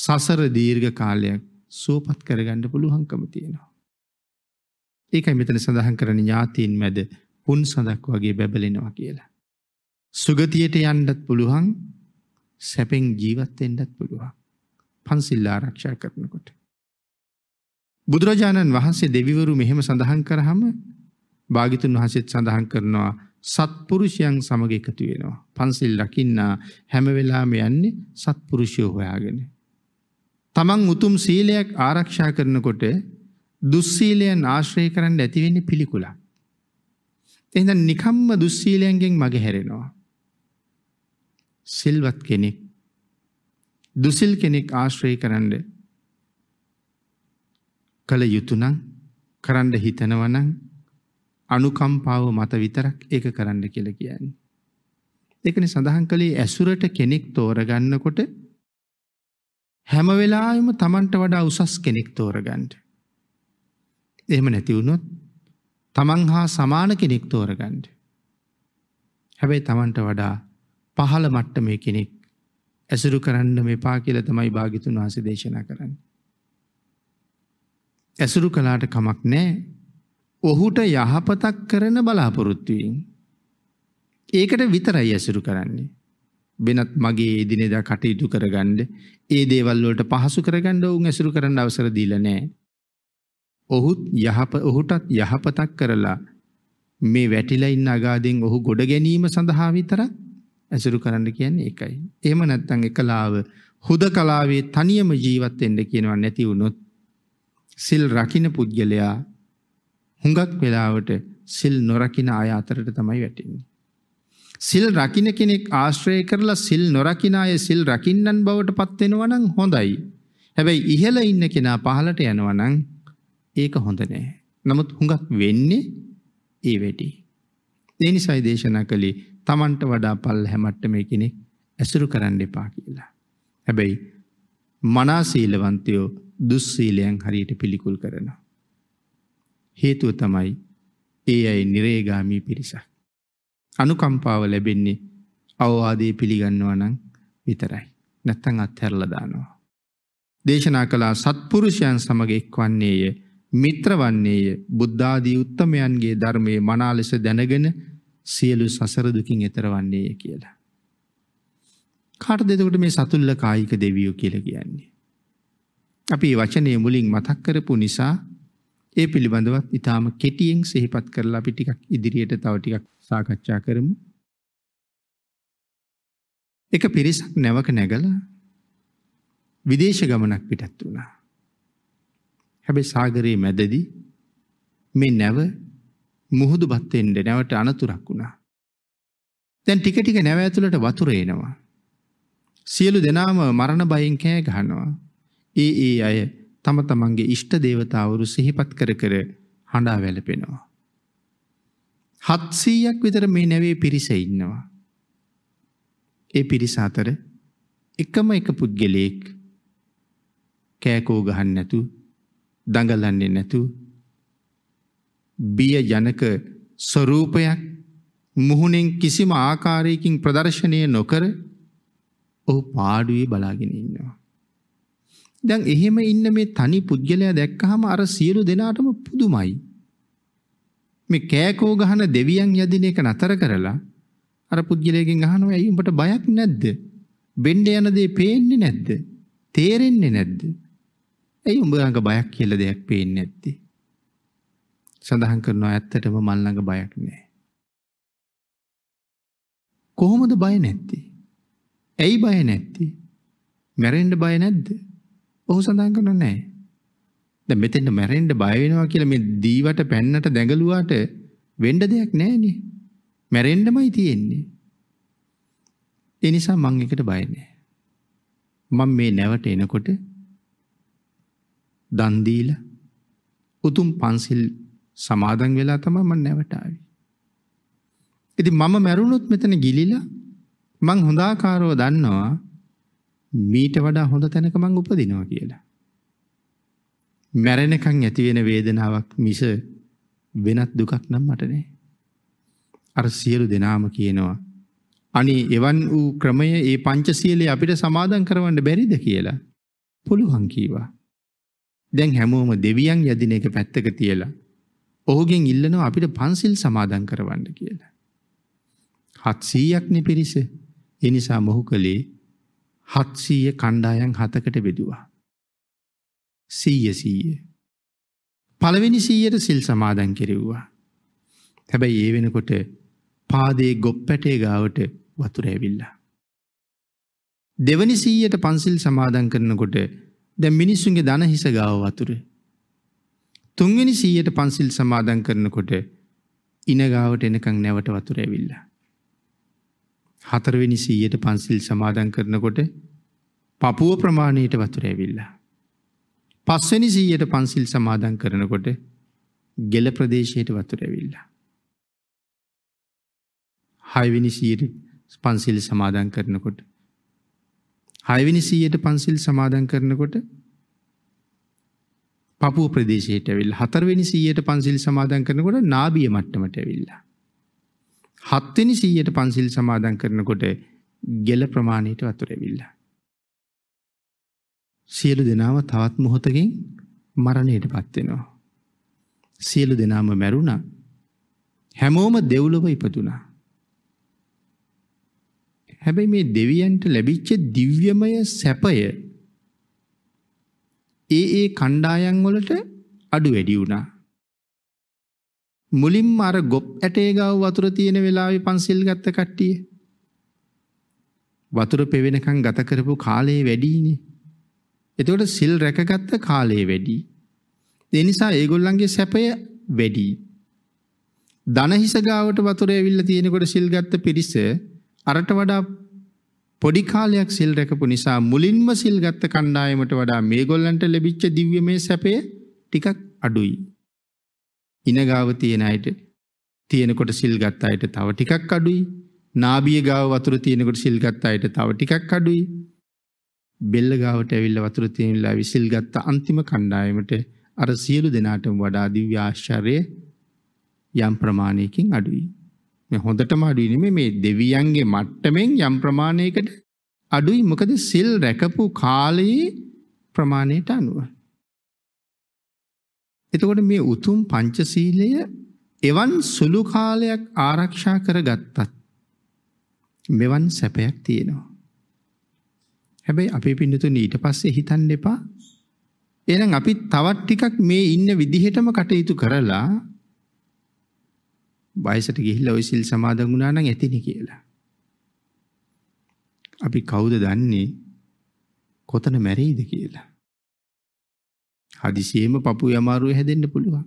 සසර දීර්ඝ කාලයක් සුවපත් කරගන්න පුළුවන්කම තියෙනවා. ඒකයි මෙතන සඳහන් කරන ඥාතීන් මැද පුන් සඳක් වගේ බැබලෙනවා කියලා. සුගතියට යන්නත් පුළුවන් සැපෙන් ජීවත් වෙන්නත් පුළුවන්. පන්සිල් ආරක්ෂා කරනකොට. බුදුරජාණන් වහන්සේ දෙවිවරු මෙහෙම සඳහන් කරාම භාග්‍යතුන් වහන්සේත් සඳහන් කරනවා සත්පුරුෂයන් සමග එකතු වෙනවා. පන්සිල් රකින්න හැම වෙලාවෙම යන්නේ සත්පුරුෂය හොයාගෙන. තමන් උතුම් සීලයක් ආරක්ෂා කරනකොට දුස්සීලයන් ආශ්‍රය කරන්න ඇති වෙන්නේ පිළිකුලක්. එහෙනම් නිකම්ම දුස්සීලයෙන් මගේ හැරෙනවා. සිල්වත් කෙනෙක් දුසිල් කෙනෙක් ආශ්‍රය කරන්න කළ යුතුය නම් කරන්න හිතනවා නම් අනුකම්පාව මත විතරක් ඒක කරන්න කියලා කියන්නේ. ඒකනේ සඳහන් කළේ ඇසුරට කෙනෙක් තෝරගන්නකොට හැම වෙලාවෙම Tamanට වඩා උසස් කෙනෙක් තෝරගන්න. එහෙම නැති වුණොත් Taman හා සමාන කෙනෙක් තෝරගන්න. හැබැයි Tamanට වඩා පහළ මට්ටමේ කෙනෙක් ඇසුරු කරන්න මෙපා කියලා තමයි භාග්‍යතුන් වහන්සේ දේශනා කරන්නේ. ඇසුරු කළාට කමක් නැහැ ඔහුට යහපතක් කරන බලාපොරොත්තුවයෙන්. ඒකට විතරයි ඇසුරු කරන්නේ. වෙනත් මගේ එදිනෙදා කටයුතු කරගන්න ඒ දේවල් වලට පහසු කරගන්න ඔවුන් ඇසුරු කරන්න අවසර දීලා නැහැ. ඔහුත් යහප ඔහුටත් යහපතක් කරලා මේ වැටිලා ඉන්න අගාදෙන් ඔහු ගොඩ ගැනීම සඳහා විතරක් ඇසුරු කරන්න කියන්නේ ඒකයි. එහෙම නැත්නම් එකලාව හුදකලාවේ තනියම ජීවත් වෙන්න කියනවා නැති වුණොත් සිල් රකින්න පුද්ගලයා හුඟක් වෙලාවට සිල් නොරකින අය අතරට තමයි වැටෙන්නේ. සිල් රකින්න කෙනෙක් ආශ්‍රය කරලා සිල් නොරකින අය සිල් රකින්නන් බවට පත් වෙනවා නම් හොඳයි. හැබැයි ඉහළ ඉන්න කෙනා පහළට යනවා නම් ඒක හොඳ නෑ. නමුත් හුඟක් වෙන්නේ ඒ වෙටි. ඒ නිසායි දේශනා කළේ Tamanට වඩා පල් හැමට්ට මේ කෙනෙක් ඇසුරු කරන්න එපා කියලා. හැබැයි මනා සීලවන්තයෝ දුස්සීලයන් හරියට පිළිකුල් කරනවා. හේතුව තමයි ඒ අයි නිරේගාමී පිරිසක්. අනුකම්පාව ලැබෙන්නේ අවවාදය පිළිගන්නවා නං විතරයි. නැත්තං අත්හැරලදානවා. දේශනා කලා සත්පුරුෂයන් සමඟ එක්වන්නේය මිත්‍රවන්නේය බුද්ධාදී උත්තමයන්ගේ ධර්මය මනාලෙස දැනගෙන සියලු සසරදුකින් එතරවන්නේය කියලා. කාට දෙතකට මේ සතුල්ල කායික දෙවියෝ කියල කියන්නේ. අපි වචනය මුලින් මතක් කරපු නිසා ඒ පිළිබඳවත් ඉතාම කෙටියෙන් සිහිපත් කරලා අපි ටිකක් ඉදිරියට තව ටිකක් සාකච්ඡා කරමු. එක පිරිසක් නැවක නැගලා විදේශ ගමනක් පිටත් වුණා. හැබැයි සාගරයේ මැදදී මේ නැව මුහුදු බත් වෙන්න නැවට අනතුරක් වුණා. දැන් ටික ටික නැව ඇතුළට වතුර එනවා. සියලු දෙනාම මරණ බයෙන් කෑ ගහනවා. ඒ ඒ අය තම තමන්ගේ ඉෂ්ට දේවතාවරු සිහිපත් කර කර හඬා වැලපෙනවා. හත්සීයක් විතර මේ නැවේ පිරිස ඉන්නවා. ඒ පිරිස අතර එකම එක පුද්ගලයෙක් කෑකෝ ගහන් නැතු දඟලන්නේ නැතු බිය ජනක ස්වරූපයක් මුහුණෙන් කිසිම ආකාරයකින් ප්‍රදර්ශනය නොකර ඔහු පාඩුවේ බලාගෙන ඉන්නවා. දැන් එහෙම ඉන්න මේ තනි පුද්ගලයා දැක්කහම අර සියලු දෙනාටම පුදුමයි. මේ කෑකෝ ගහන දෙවියන් යදින එක නතර කරලා අර පුද්ගලයාගෙන් අහනවා ඇයි උඹට බයක් නැද්ද? බෙන්ඩ යන දේ පේන්නේ නැද්ද? තේරෙන්නේ නැද්ද? ඇයි උඹ ළඟ බයක් කියලා දෙයක් පේන්නේ නැත්තේ? සඳහන් කරනවා ඇත්තටම මල් ළඟ බයක් නැහැ. කොහොමද බය නැත්තේ? ඇයි බය නැත්තේ? මැරෙන්න බය නැද්ද? ඔහු සඳහන් කරන්නේ නැහැ. දැන් මෙතෙන්ට මැරෙන්න බය වෙනවා කියලා මේ දීවට පැන්නට දැඟලුවාට වෙන්න දෙයක් නැහැනේ. මැරෙන්නමයි තියෙන්නේ. ඒ නිසා මං එකට බය නැහැ. මම මේ නැවට එනකොට දන් දීලා උතුම් පන්සිල් සමාදන් වෙලා තමයි මම නැවට ආවේ. ඉතින් මම මැරුණොත් මෙතන ගිලිලා මං හොඳාකාරව දන්නවා මීට වඩා හොඳ තැනක මං උපදිනවා කියලා. මැරෙනකන් ඇති වෙන වේදනාවක් මිස වෙනත් දුකක් නම් මට නෑ. අර සියලු දෙනාම කියනවා අනේ එවන් වූ ක්‍රමය ඒ පංචශීලයේ අපිට සමාදන් කරවන්න බැරිද කියලා. පුළුවන් කීවා. දැන් හැමෝම දෙවියන් යදින එක පැත්තක තියලා ඔහුගෙන් ඉල්ලනවා අපිට පන්සිල් සමාදන් කරවන්න කියලා. හත් සීයක්න පිරිස එනිසා මොහු කළේ හත්සීය කණ්ඩායන් හතකට බෙදවා. සීය සීය. පළවෙනි සීයට සිල් සමාදන් කෙරෙව්වා. හැබැයි ඒ වෙනකොට පාදේ ගොප්පැටේ ගාවට වතුර ඇවිල්ලා. දෙවනි සීයට පන්සිල් සමාදන් කරනකොට දැ මිනිස්සුන්ගේ දන හිස ගාව වතුර. තුන්වෙනි සීයට පන්සිල් සමාදන් කරනකොට ඉනගාවට එනකං නැවට වතුර ඇවිල්ලා. හතරවෙනි සීයට පන්සිල් සමාදන් කරනකොට පපුුව ප්‍රමාණයට වතුර ඇවිල්ලා. පස්වනි සීයට පන්සිල් සමාදන් කරනකොට ගෙල ප්‍රදේශයට වතුර ඇවිල්ලා. හයවිනි සීයට පන්සිල් සමාදන් කරනකොට. හයවිනි සීයට පන්සිල් සමාදන් කරනකොට පපු ප්‍රදේශයට ඇවිල් හතරවෙනි සීයට පන්සිල් සමාදන් කරනකොට නාබිය මට්ටමට ඇවිල්ලා. 7 වෙනි 100ට පන්සිල් සමාදන් කරනකොට ගෙල ප්‍රමාණයට වතුර ඇවිල්ලා. සියලු දෙනාම තවත් මොහොතකින් මරණයටපත් වෙනවා. සියලු දෙනාම මැරුණා. හැමෝම දෙව්ලොව ඉපදුනා. හැබැයි මේ දෙවියන්ට ලැබිච්ච දිව්‍යමය සැපය ඒ ඒ කණ්ඩායම් වලට අඩු වැඩි වුණා. මුලින්ම අර ගොප් ඇටේ ගාව වතුර තියෙන වෙලාවේ පන්සිල් ගත්ත කට්ටිය. වතුර පෙවෙනකන් ගත කරපු කාලේ වැඩිනේ. එතකොට සිල් රැකගත්ත කාලේ වැඩි. ඒ නිසා ඒගොල්ලන්ගේ සැපය වැඩි. දනහිස ගාවට වතුර ඇවිල්ලා තියෙනකොට සිල් ගත්ත පිරිස අරට වඩා පොඩි කාලයක් සිල් රැකපු නිසා මුලින්ම සිල් ගත්ත කණ්ඩායමට වඩා මේගොල්ලන්ට ලැබිච්ච දිව්‍යමය සැපය ටිකක් අඩුයි. ඉනගාව තියෙන අයට තියෙනකොට සිල් ගත්ත අයට තව ටිකක් අඩුයි. නාභිය ගාව වතුර තියෙනකොට සිල් ගත්ත අයට තව ටිකක් අඩුයි. බෙල්ල ගාවට ඇවිල්ලා වතුර තියෙනලා විසිල් ගත්ත අන්තිම කණ්ඩායමට අර සියලු දෙනාටම වඩා දිව්‍ය ආශ්චර්ය යම් ප්‍රමාණයකින් අඩුයි. මේ හොඳටම අඩුයි නෙමෙයි මේ දෙවියන්ගේ මට්ටමින් යම් ප්‍රමාණයකට අඩුයි මොකද සිල් රැකපු කාලයේ ප්‍රමාණයට අනුව. එතකොට මේ උතුම් පංචශීලය එවන් සුළු කාලයක් ආරක්ෂා කරගත්තත් මෙවන් සැපයක් තියෙනවා. හැබැයි අපි පින්නතුනි ඊට පස්සේ හිතන්න එපා. එහෙනම් අපි තවත් ටිකක් මේ ඉන්න විදිහටම කටයුතු කරලා වයසට ගිහිල්ලා ওই සිල් සමාදන් වුණා නම් ඇතිනේ කියලා. අපි කවුද දන්නේ කොතන මැරෙයිද කියලා. හදිසියෙම පපුවේ අමාරුවේ හැදෙන්න පුළුවන්.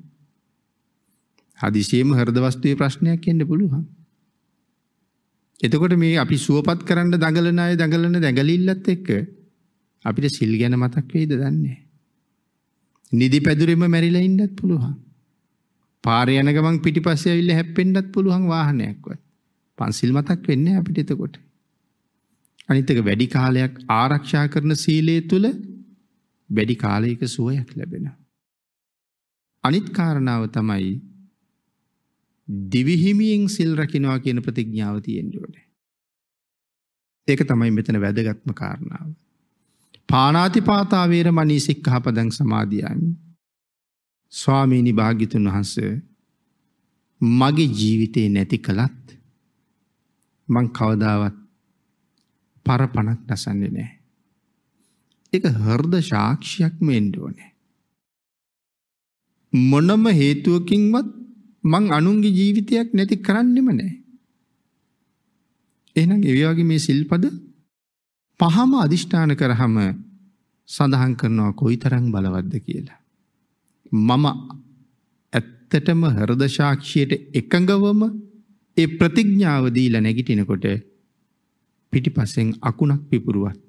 හදිසියෙම හෘද වස්තුවේ ප්‍රශ්නයක් එන්න පුළුවන්. එතකොට මේ අපි සුවපත් කරන්න දඟලන අය දඟලන දඟලිල්ලත් එක්ක අපිට සිල් ගැන මතක් වෙයිද දන්නේ නිදි පැදුරෙම මැරිලා ඉන්නත් පුළුවන්. පාරේ යන ගමන් පිටිපස්සේ ඇවිල්ලා හැප්පෙන්නත් පුළුවන් වාහනයක්වත්. පන්සිල් මතක් වෙන්නේ අපිට එතකොට. අනිත් එක වැඩි කාලයක් ආරක්ෂා කරන සීලය තුල වැඩි කාලයක සුවයක් ලැබෙන. අනිත් කාරණාව තමයි දිවිහිමියෙන් සිල් රකිනවා කියන ප්‍රතිඥාව තියෙන්ඩුවට. ඒක තමයි මෙතන වැදගත්ම කාරණාව. පානාතිපාතාවේර මනී සික්කහපදන් සමාධයාමි. ස්වාමීණි භාගිතුන් වහන්ස මගේ ජීවිතයේ නැති කළත් මං කවදාවත් පරපණක් නසන්නේ නෑ. ඒක හෘද සාක්ෂියක්ම එන්න ඕනේ. මොනම හේතුවකින්වත් මං අනුන්ගේ ජීවිතයක් නැති කරන්නෙම නැහැ. එහෙනම් ඒ වගේ මේ සිල්පද පහම අදිෂ්ඨාන කරාම සඳහන් කරනවා කොයිතරම් බලවත්ද කියලා. මම ඇත්තටම හෘද සාක්ෂියට එකඟවම ඒ ප්‍රතිඥාව දීලා නැගිටිනකොට පිටිපස්සෙන් අකුණක් පිපුරුවත්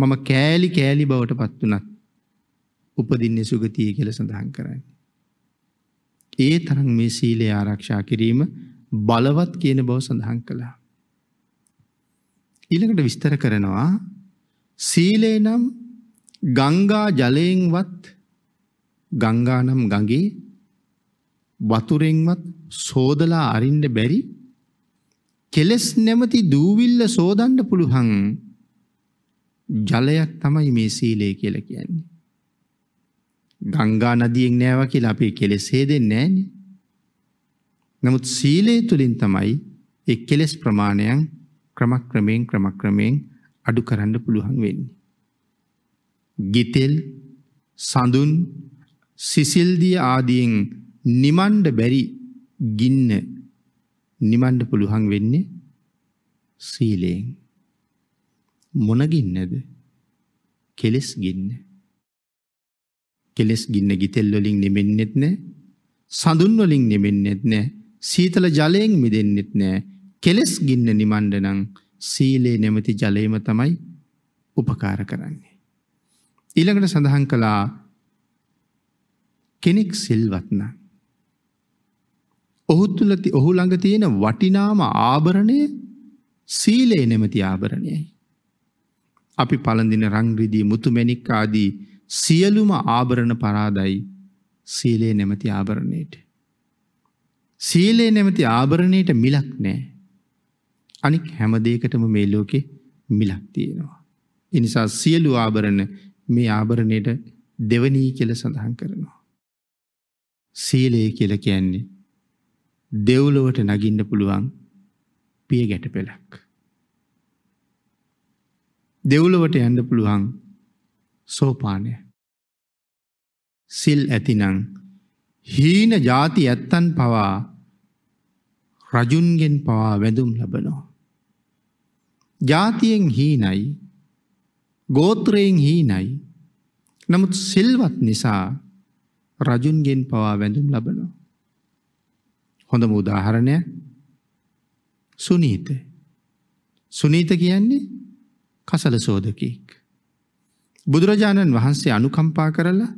මම කෑලි කෑලි බවට පත් වුණත් උපදින්නේ සුගතිය කියලා සඳහන් කරයි. ඒ තරම් මේ සීලය ආරක්ෂා කිරීම බලවත් කියන බව සඳහන් කළා. ඊළඟට විස්තර කරනවා සීලේ නම් ගංගා ජලයෙන්වත් ගංගා නම් ගඟේ වතුරෙන්වත් සෝදලා අරින්න බැරි කෙලස් නැමති දූවිල්ල සෝදන්න පුළුවන් ජලයක් තමයි මේ සීලය කියලා කියන්නේ. ගංගා නදියෙන් නෑවා කියලා අපේ කෙලෙස් හේදෙන්නේ නෑනේ. නමුත් සීලය තුලින් තමයි ඒ කෙලෙස් ප්‍රමාණයන් ක්‍රමක්‍රමයෙන් ක්‍රමක්‍රමයෙන් අඩු කරන්න පුළුවන් වෙන්නේ. ගිතෙල්, සඳුන්, සිසිල්දිය ආදියෙන් නිමන්ඩ බැරි ගින්න නිමන්ඩ පුළුවන් වෙන්නේ සීලයෙන්. මොන ගින්නද? කෙලස් ගින්න. කෙලස් ගින්න ගිතෙල් වලින් නිමෙන්නෙත් නෑ. සඳුන් වලින් නිමෙන්නෙත් නෑ. සීතල ජලයෙන් මිදෙන්නෙත් නෑ. කෙලස් ගින්න නිමන්න නම් සීලේ නැමැති ජලයම තමයි උපකාර කරන්නේ. ඊළඟට සඳහන් කළා කෙනෙක් සිල්වත් නම් ඔහු තුල ඔහු ළඟ තියෙන වටිනාම ආභරණය සීලේ නැමැති ආභරණයයි. අපි පළඳින රංග්‍රදී මුතුමැණික් ආදී සියලුම ආභරණ පරාදයි සීලේ නැමැති ආභරණයට. සීලේ නැමැති ආභරණයට මිලක් නෑ. අනික් හැම දෙයකටම මේ ලෝකේ මිලක් තියෙනවා. ඒ නිසා සියලු ආභරණ මේ ආභරණයට දෙවනී කියලා සඳහන් කරනවා. සීලය කියලා කියන්නේ දෙව්ලොවට නගින්න පුළුවන් පිය ගැටපෙලක්. දෙව්ලොවට යන්න පුළුවන් සෝපානය. සිල් ඇතිනං හීන ජාති ඇත්තන් පවා රජුන්ගෙන් පවා වැඳුම් ලබනවා. ජාතියෙන් හීනයි ගෝත්‍රයෙන් හීනයි නමුත් සිල්වත් නිසා රජුන්ගෙන් පවා වැඳුම් ලබනවා. හොඳම උදාහරණය සුනීත. සුනීත කියන්නේ කසල සෝදකයෙක්. බුදුරජාණන් වහන්සේ අනුකම්පා කරලා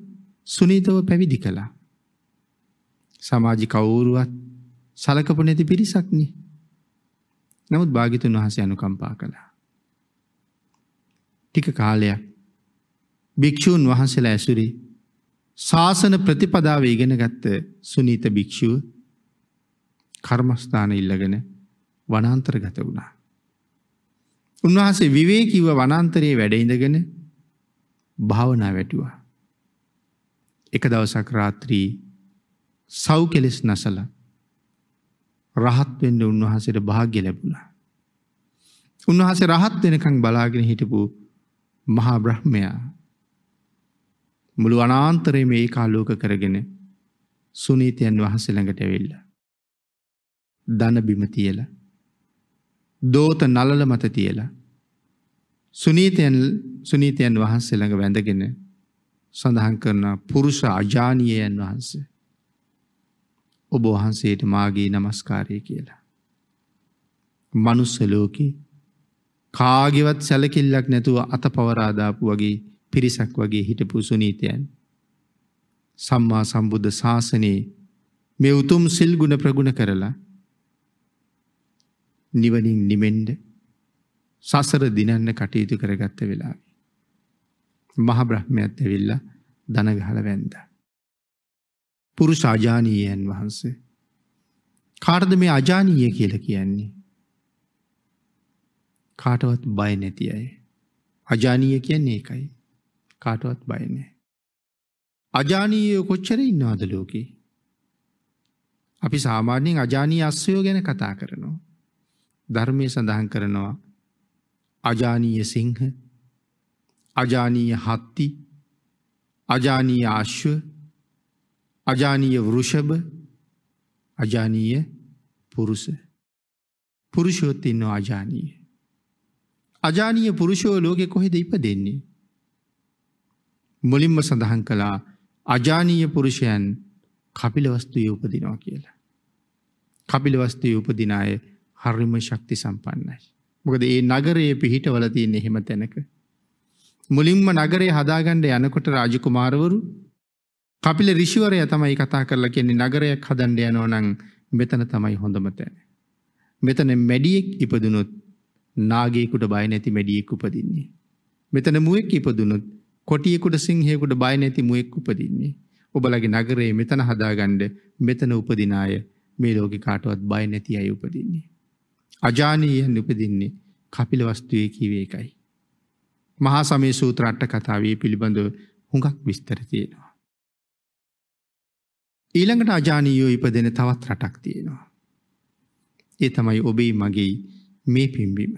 සුනීතව පැවිදි කළා. සමාජි කවුරුවත් සලකපු නැති පිරිසක්නි. නමුත් භාගිතුන් වහස අනුකම්පා කළා. ටික කාලයක් භික්‍ෂූන් වහන්සේලා ඇසුරි ශාසන ප්‍රතිපදාව ඉගෙන ගත්ත සුනීත භික්‍ෂුව කර්මස්ථාන ඉල්ලගෙන වනන්තරගත වුණා. උන්වහන්සේ විවේකීව වනන්තරයේ වැඩ ඉඳගෙන භාවනා වැටුවා. එක දවසක් රාත්‍රී සව් කෙලෙස් නැසලා රහත් වෙන්න උන්වහන්සේට වාග්ය ලැබුණා. උන්වහන්සේ රහත් වෙනකන් බලාගෙන හිටපු මහා බ්‍රහ්මයා මුළු අනාන්තරයේම ඒකාලෝක කරගෙන සුනීතයන් වහන්සේ ළඟට ඇවිල්ලා දන බිම තියලා දෝත නලල මත තියලා. සුනීතයන් සුනීතයන් වහන්සේ ළඟ වැඳගෙන සඳහන් කරන පුරුෂ අජානීයයන් වහන්සේ. ඔබ වහන්සේට මාගේ නමස්කාරය කියලා. මනුස්සලෝකි කාගෙවත් සැලකිල්ලක් නැතුව අත පවරාදාපු වගේ පිරිසක් වගේ හිටපු සුනීතයන්. සම්මා සම්බුද්ධ ශාසනයේ මේ උතුම් සිල්ගුණ ප්‍රගුණ කරලා නිවනින් නිමෙන්ඩ සසර දිනන්න කටයුතු කරගත්ත වෙලාව. මහබ්‍රහ්මයත් ඇවිල්ල දනගහල වැන්ද. පුරු සාජානීයයන් වහන්සේ. කාර්ද මේ අජානීය කියල කියන්නේ. කාටවත් බය නැති අය. අජානීය කියන්නේ එකයි. කාටවත් බයනෑ. අජානීය කොච්චර ඉන්නවාද ලෝකේ. අපි සාමාන්‍යයෙන් අජානී අස්සයෝ ගැන කතා කරනවා. ධර්මය සඳහන් කරනවා අජානීය සිංහ අජානීය හත්ති අජානීය ආශ්ව අජානීය වෘෂභ අජානීය පුරුෂ පුරුෂයොත් ඉන්නවා අජානීය අජානීය පුරුෂයෝ ලෝකෙ කොහෙද ඉපදෙන්නේ මුලින්ම සඳහන් කළා අජානීය පුරුෂයන් කපිලවස්තුයේ උපදිනවා කියලා කපිලවස්තුයේ උපදින අය හරිම ශක්ති සම්පන්නයි. මොකද ඒ නගරයේ පිහිටවල තියෙන එහෙම තැනක. මුලින්ම නගරේ හදාගන්න යනකොට රාජකුමාරවරු කපිල ඍෂිවරය තමයි කතා කරලා කියන්නේ නගරයක් හදන්න යනවා නම් මෙතන තමයි හොඳම තැන. මෙතන මැඩියෙක් ඉපදුනොත් නාගයෙකුට බය නැති මැඩියෙක් උපදින්නේ. මෙතන මුවෙක් ඉපදුනොත් කොටියෙකුට සිංහයෙකුට බය නැති මුවෙක් උපදින්නේ. ඔබලගේ නගරයේ මෙතන හදාගන්න මෙතන උපදින අය මේ ලෝකේ කාටවත් බය නැති අය උපදින්නේ. අජානීයන් උපදින්නේ කපිල වස්තුවේ කිවේ එකයි. මහා සමේ සූත්‍ර අට කතාවේ පිළිබඳව හුඟක් විස්තර තියෙනවා. ඊළඟට අජානීයෝ ඉපදෙන තවත් රටක් තියෙනවා. ඒ තමයි ඔබේ මගේ මේ පිම්බීම.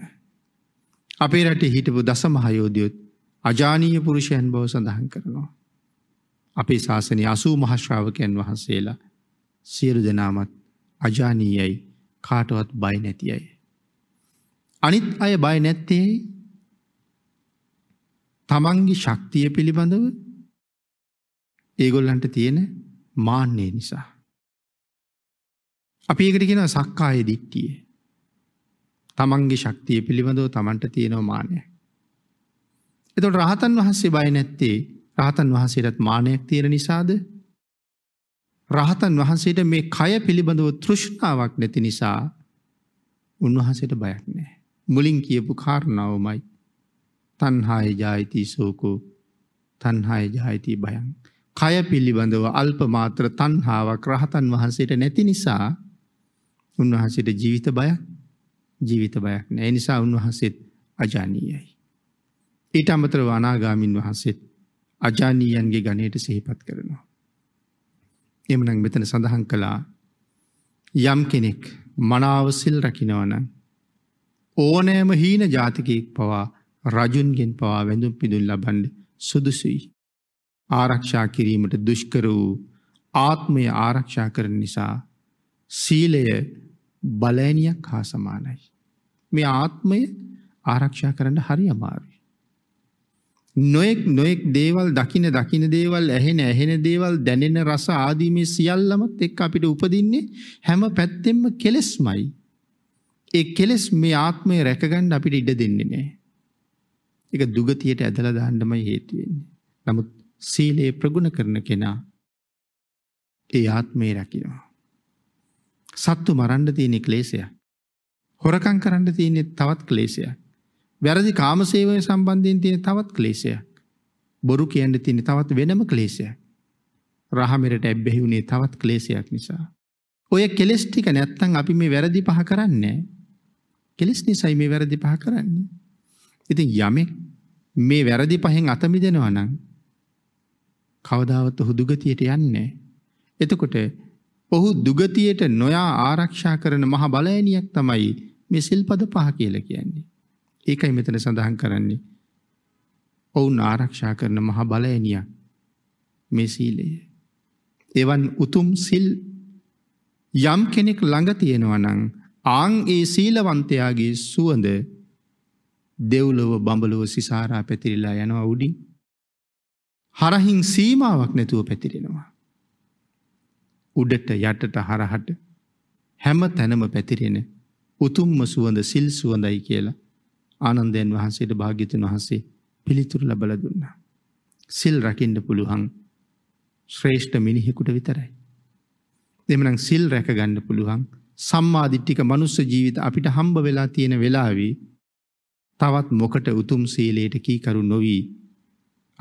අපේ රටේ හිටපු දසමහයෝධයොත් අජානීය පුරුෂයන් බව සඳහන් කරනවා. අපේ ශාසනය අසූ මහශ්‍රාවකයන් වහන්සේලා සියලු දෙනාමත් අජානීයයි කාටවත් බය නැති අය. අනිත් අය බය නැත්තේ තමන්ගේ ශක්තිය පිළිබඳව ඒගොල්ලන්ට තියෙන මාන්නේ නිසා. අපි ඒකට කියෙන සක්කාය දිට්ටියේ. තමන්ගේ ශක්තිය පිළිබඳව තමන්ට තියෙනව මානය. එතොට රහතන් වහන්සේ බය නැත්තේ රහතන් වහන්සේරත් මානයක් තියෙන නිසාද රහතන් වහන්සේට මේ කය පිළිබඳව තෘෂ්ණාවක් නැති නිසා උන්වහන්සේට බයක් නෑ. මුලින් කියපු කාරණාවමයි තන්හාය ජායිතී සෝකෝ තන්හාය ජායිතී බයන්. කය පිළිබඳව අල්ප මාත්‍ර තන්හාාවක් රහතන් වහන්සේට නැති නිසා උන්වහන්සේට ජීවිත බය ජීවිත බයක් නෑ නිසා උන්වහන්සේත් අජානීයයි. ඊට අමතර වනාගාමින් වහන්සේත් අජානීයන්ගේ ගණයට සහිපත් කරනවා. එමන මෙතන සඳහන් කළා යම් කෙනෙක් මනාවසිල් රකිනවන ඕනෑම හීන ජාතිකයෙක් පවා රජුන්ගෙන් පවා වැඳුම් පිදුල් ලබන්ඩ සුදුසුයි. ආරක්ෂා කිරීමට දුෂ්කර වූ ආත්මය ආරක්ෂා කරන නිසා සීලය බලෑනියක් හා සමානයි. මේ ආත්මය ආරක්ෂා කරන්න හරි අමාරු. නොයෙක් නොයෙක් දේවල් දකින දකින දේවල් ඇහෙන ඇහෙන දේවල් දැනෙන රස ආදී මේ සියල්ලමත් එක්ක අපිට උපදින්නේ හැම පැත්තෙම කෙලෙස්මයි. ඒ කෙලෙස් මේ ආත්මය රැකගන්න අපිට ඉඩ දෙන්නේ නැහැ. ඒක දුගතියට ඇදලා දාන්නමයි හේතු වෙන්නේ. නමුත් සීලය ප්‍රගුණ කරන කෙනා ඒ ආත්මේ රැකිනවා. සත්තු මරන්න තියෙන ක්ලේශයක්. හොරකම් කරන්න තියෙන තවත් ක්ලේශයක්. වැරදි කාමසේවය සම්බන්ධයෙන් තියෙන තවත් ක්ලේශයක්. බොරු කියන්න තියෙන තවත් වෙනම ක්ලේශයක්. රහමෙරට ඇබ්බැහි වුණේ තවත් ක්ලේශයක් නිසා. ඔය කෙලෙස් ටික නැත්තම් අපි මේ වැරදි පහ කරන්නේ කෙලෙස් නිසයි මේ වැරදි පහ කරන්නේ. ඉතින් යමෙක් මේ වැරදි පහෙන් අත මිදෙනවා නම් කවදාවත් ඔහු දුගතියට යන්නේ එතකොට ඔහු දුගතියට නොයා ආරක්ෂා කරන මහ බලෑනියක් තමයි මේ සිල්පද පහ කියලා කියන්නේ. ඒකයි මෙතන සඳහන් කරන්නේ. ඔවුන් ආරක්ෂා කරන මහ බලයනිය මේ සීලය. එවන් උතුම් සිල් යම් කෙනෙක් ළඟ තියෙනවනං ආං ඒ සීලවන්තයාගේ සුවඳ දෙව්ලොව බඹලොව සිසාරා පැතිරිලා යනවා උඩින්. හරහින් සීමාවක් නැතුව පැතිරෙනවා. උඩට යටට හරහට හැම තැනම පැතිරෙන උතුම්ම සුවඳ සිල් සුවඳයි කියලා ආනන්දයන් වහන්සේට භාග්‍යතුන් වහන්සේ පිළිතුරු ලබල දුන්න. සිල් රකිින්ඩ පුළුවන් ශ්‍රේෂ්ඨ මිනිහෙකුට විතරයි. දෙමනම් සිල් රැක ගණ්ඩ පුළුවන් සම්මාධිට්ටික මනුස්ස ජීවිත අපිට හම්බ වෙලා තියෙන වෙලාවී තවත් මොකට උතුම් සීලයට කීකරු නොවී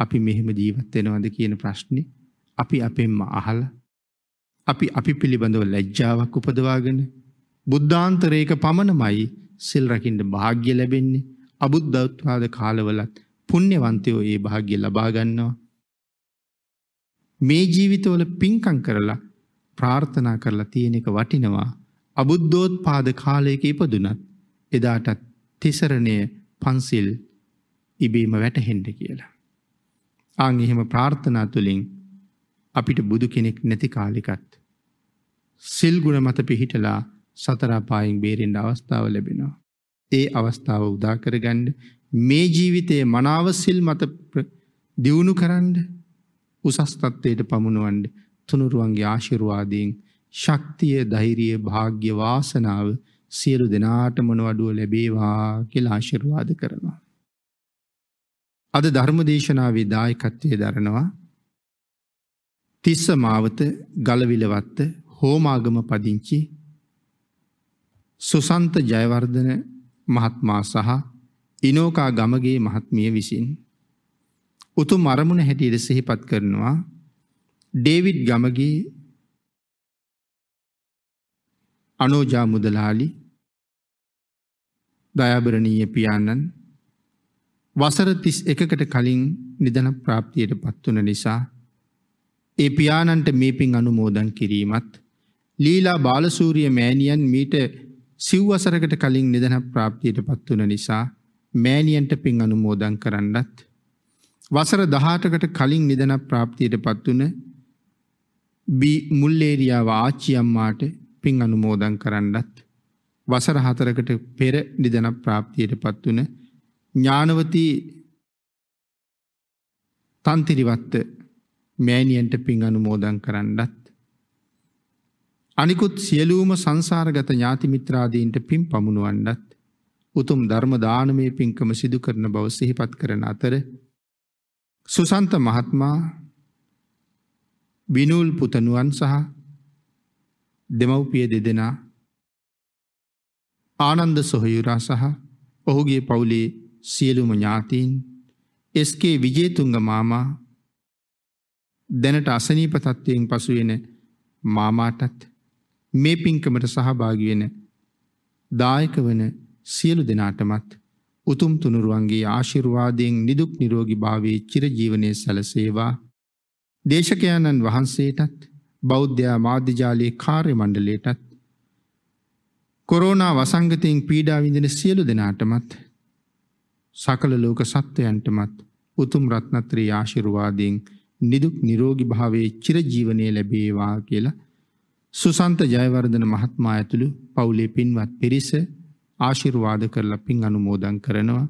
අපි මෙහෙම ජීවත්වෙනවද කියන ප්‍රශ්නය අපි අපෙන්ම අහල අපි අපි පිළිබඳව ලැජ්ජාවක් උපදවාගෙන බුද්ධාන්තරයක පමණමයි සිල් රකින්න වාග්ය ලැබෙන්නේ අබුද්ධත්වාද කාලවලත් පුණ්‍යවන්තයෝ ඒ වාග්ය ලබා ගන්නවා. මේ ජීවිතවල පින්කම් කරලා ප්‍රාර්ථනා කරලා තියෙන එක වටිනවා. අබුද්ධෝත්පාද කාලයක ඉපදුනත් එදාටත් තිසරණය පන්සිල් ඉබේම වැටහෙන්න කියලා. ආන් එහෙම ප්‍රාර්ථනා තුලින් අපිට බුදු කෙනෙක් නැති කාලෙකත් සිල් ගුණ මත පිහිටලා සතර අපායෙන් බේරෙන්න අවස්ථාව ලැබෙනවා. ඒ අවස්ථාව උදා කරගන්න මේ ජීවිතයේ මනාව සිල් මත දියුණු කරන්න උසස් තත්ත්වයට පමුණවන්න තුනුරුවන්ගේ ආශිර්වාදයෙන් ශක්තිය ධෛර්යය භාග්‍ය වාසනාව සියලු දෙනාටම නොඅඩුව ලැබේවා කියලා ආශිර්වාද කරනවා. අද ධර්මදේශනාවේ දායකත්වයේ දරනවා තිස්ස මාවත ගලවිලවත්ත හෝමාගම පදිංචි සුසන්ත ජයවර්ධන මහත්මා සහ ඉනෝකා ගමගේ මහත්මිය විසින් උතුම් අරමුණ හැටියට සිහිපත් කරනවා ඩේවිඩ් ගමගේ අනෝජා මුදලාලි දයාබරණීය පියාණන් වසර 31කට කලින් නිදන ප්‍රාප්තියට පත් වුණ නිසා ඒ පියාණන්ට මේ පින් අනුමෝදන් කිරීමත් ලීලා බාලසූරිය මෑණියන් මීට සිව් වසරකට කලින් නිදන ප්‍රාප්තියට පත් වුන නිසා මෑණියන්ට පින් අනුමෝදන් කරන්නත් වසර 18කට කලින් නිදන ප්‍රාප්තියට පත් වුන බි මුල්ලේරියාව ආච්චි අම්මාට පින් අනුමෝදන් කරන්නත් වසර 4කට පෙර නිදන ප්‍රාප්තියට පත් වුන ඥානවති තන්තිරිවත්ත මෑණියන්ට පින් අනුමෝදන් කරන්නත් අනිකුත් සියලූම සංසාරගත ඥාති මිත්‍රාදීන්ට පින් පමුණුවන්නත් උතුම් ධර්ම දානමය පින්කම සිදු කරන බව සිහිපත් කරන අතර සුසන්ත මහත්මා විනුල් පුතනුවන් සහ දෙමව්පිය දෙදෙනා ආනන්ද සොහයුරා සහ ඔහුගේ පවුලේ සියලුම ඥාතීන් එස්කේ විජේතුංග මාමා දැනට අසනීප තත්ත්වයෙන් පසුවෙන මාමාටත් මේ පින්කමට සහභාගී වෙන දායක වන සියලු දෙනාටමත් උතුම් තුනුරුවන්ගේ ආශිර්වාදයෙන් නිදුක් නිරෝගී භාවයේ චිරජීවනයේ සැලසේවා දේශකයන්න් වහන්සේටත් බෞද්ධයා මාධ්‍යජාලයේ කාර්ය මණ්ඩලයටත් කොරෝනා වසංගතයෙන් පීඩා විඳින සියලු දෙනාටමත් සකල ලෝක සත්වයන්ටමත් උතුම් රත්නත්‍රී ආශිර්වාදයෙන් නිදුක් නිරෝගී භාවයේ චිරජීවනයේ ලැබේවා කියලා සුසන්ත ජයවර්ධන මහත්මයා ඇතුළු පවුලේ පින්වත් පිරිස ආශිර්වාද කරලා පින් අනුමෝදන් කරනවා.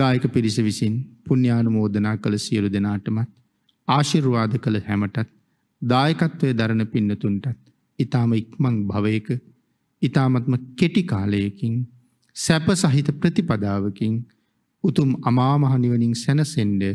දායක පිරිස විසින් පුණ්‍යානුමෝදනා කළ සියලු දෙනාටමත් ආශිර්වාද කළ හැමටත් දායකත්වයේ දරණ පින්නතුන්ටත් ඊ타ම ඉක්මන් භවයක ඊ타මත්ම කෙටි කාලයකින් සැප සහිත ප්‍රතිපදාවකින් උතුම් අමාමහ නිවනින් සැනසෙන්නේ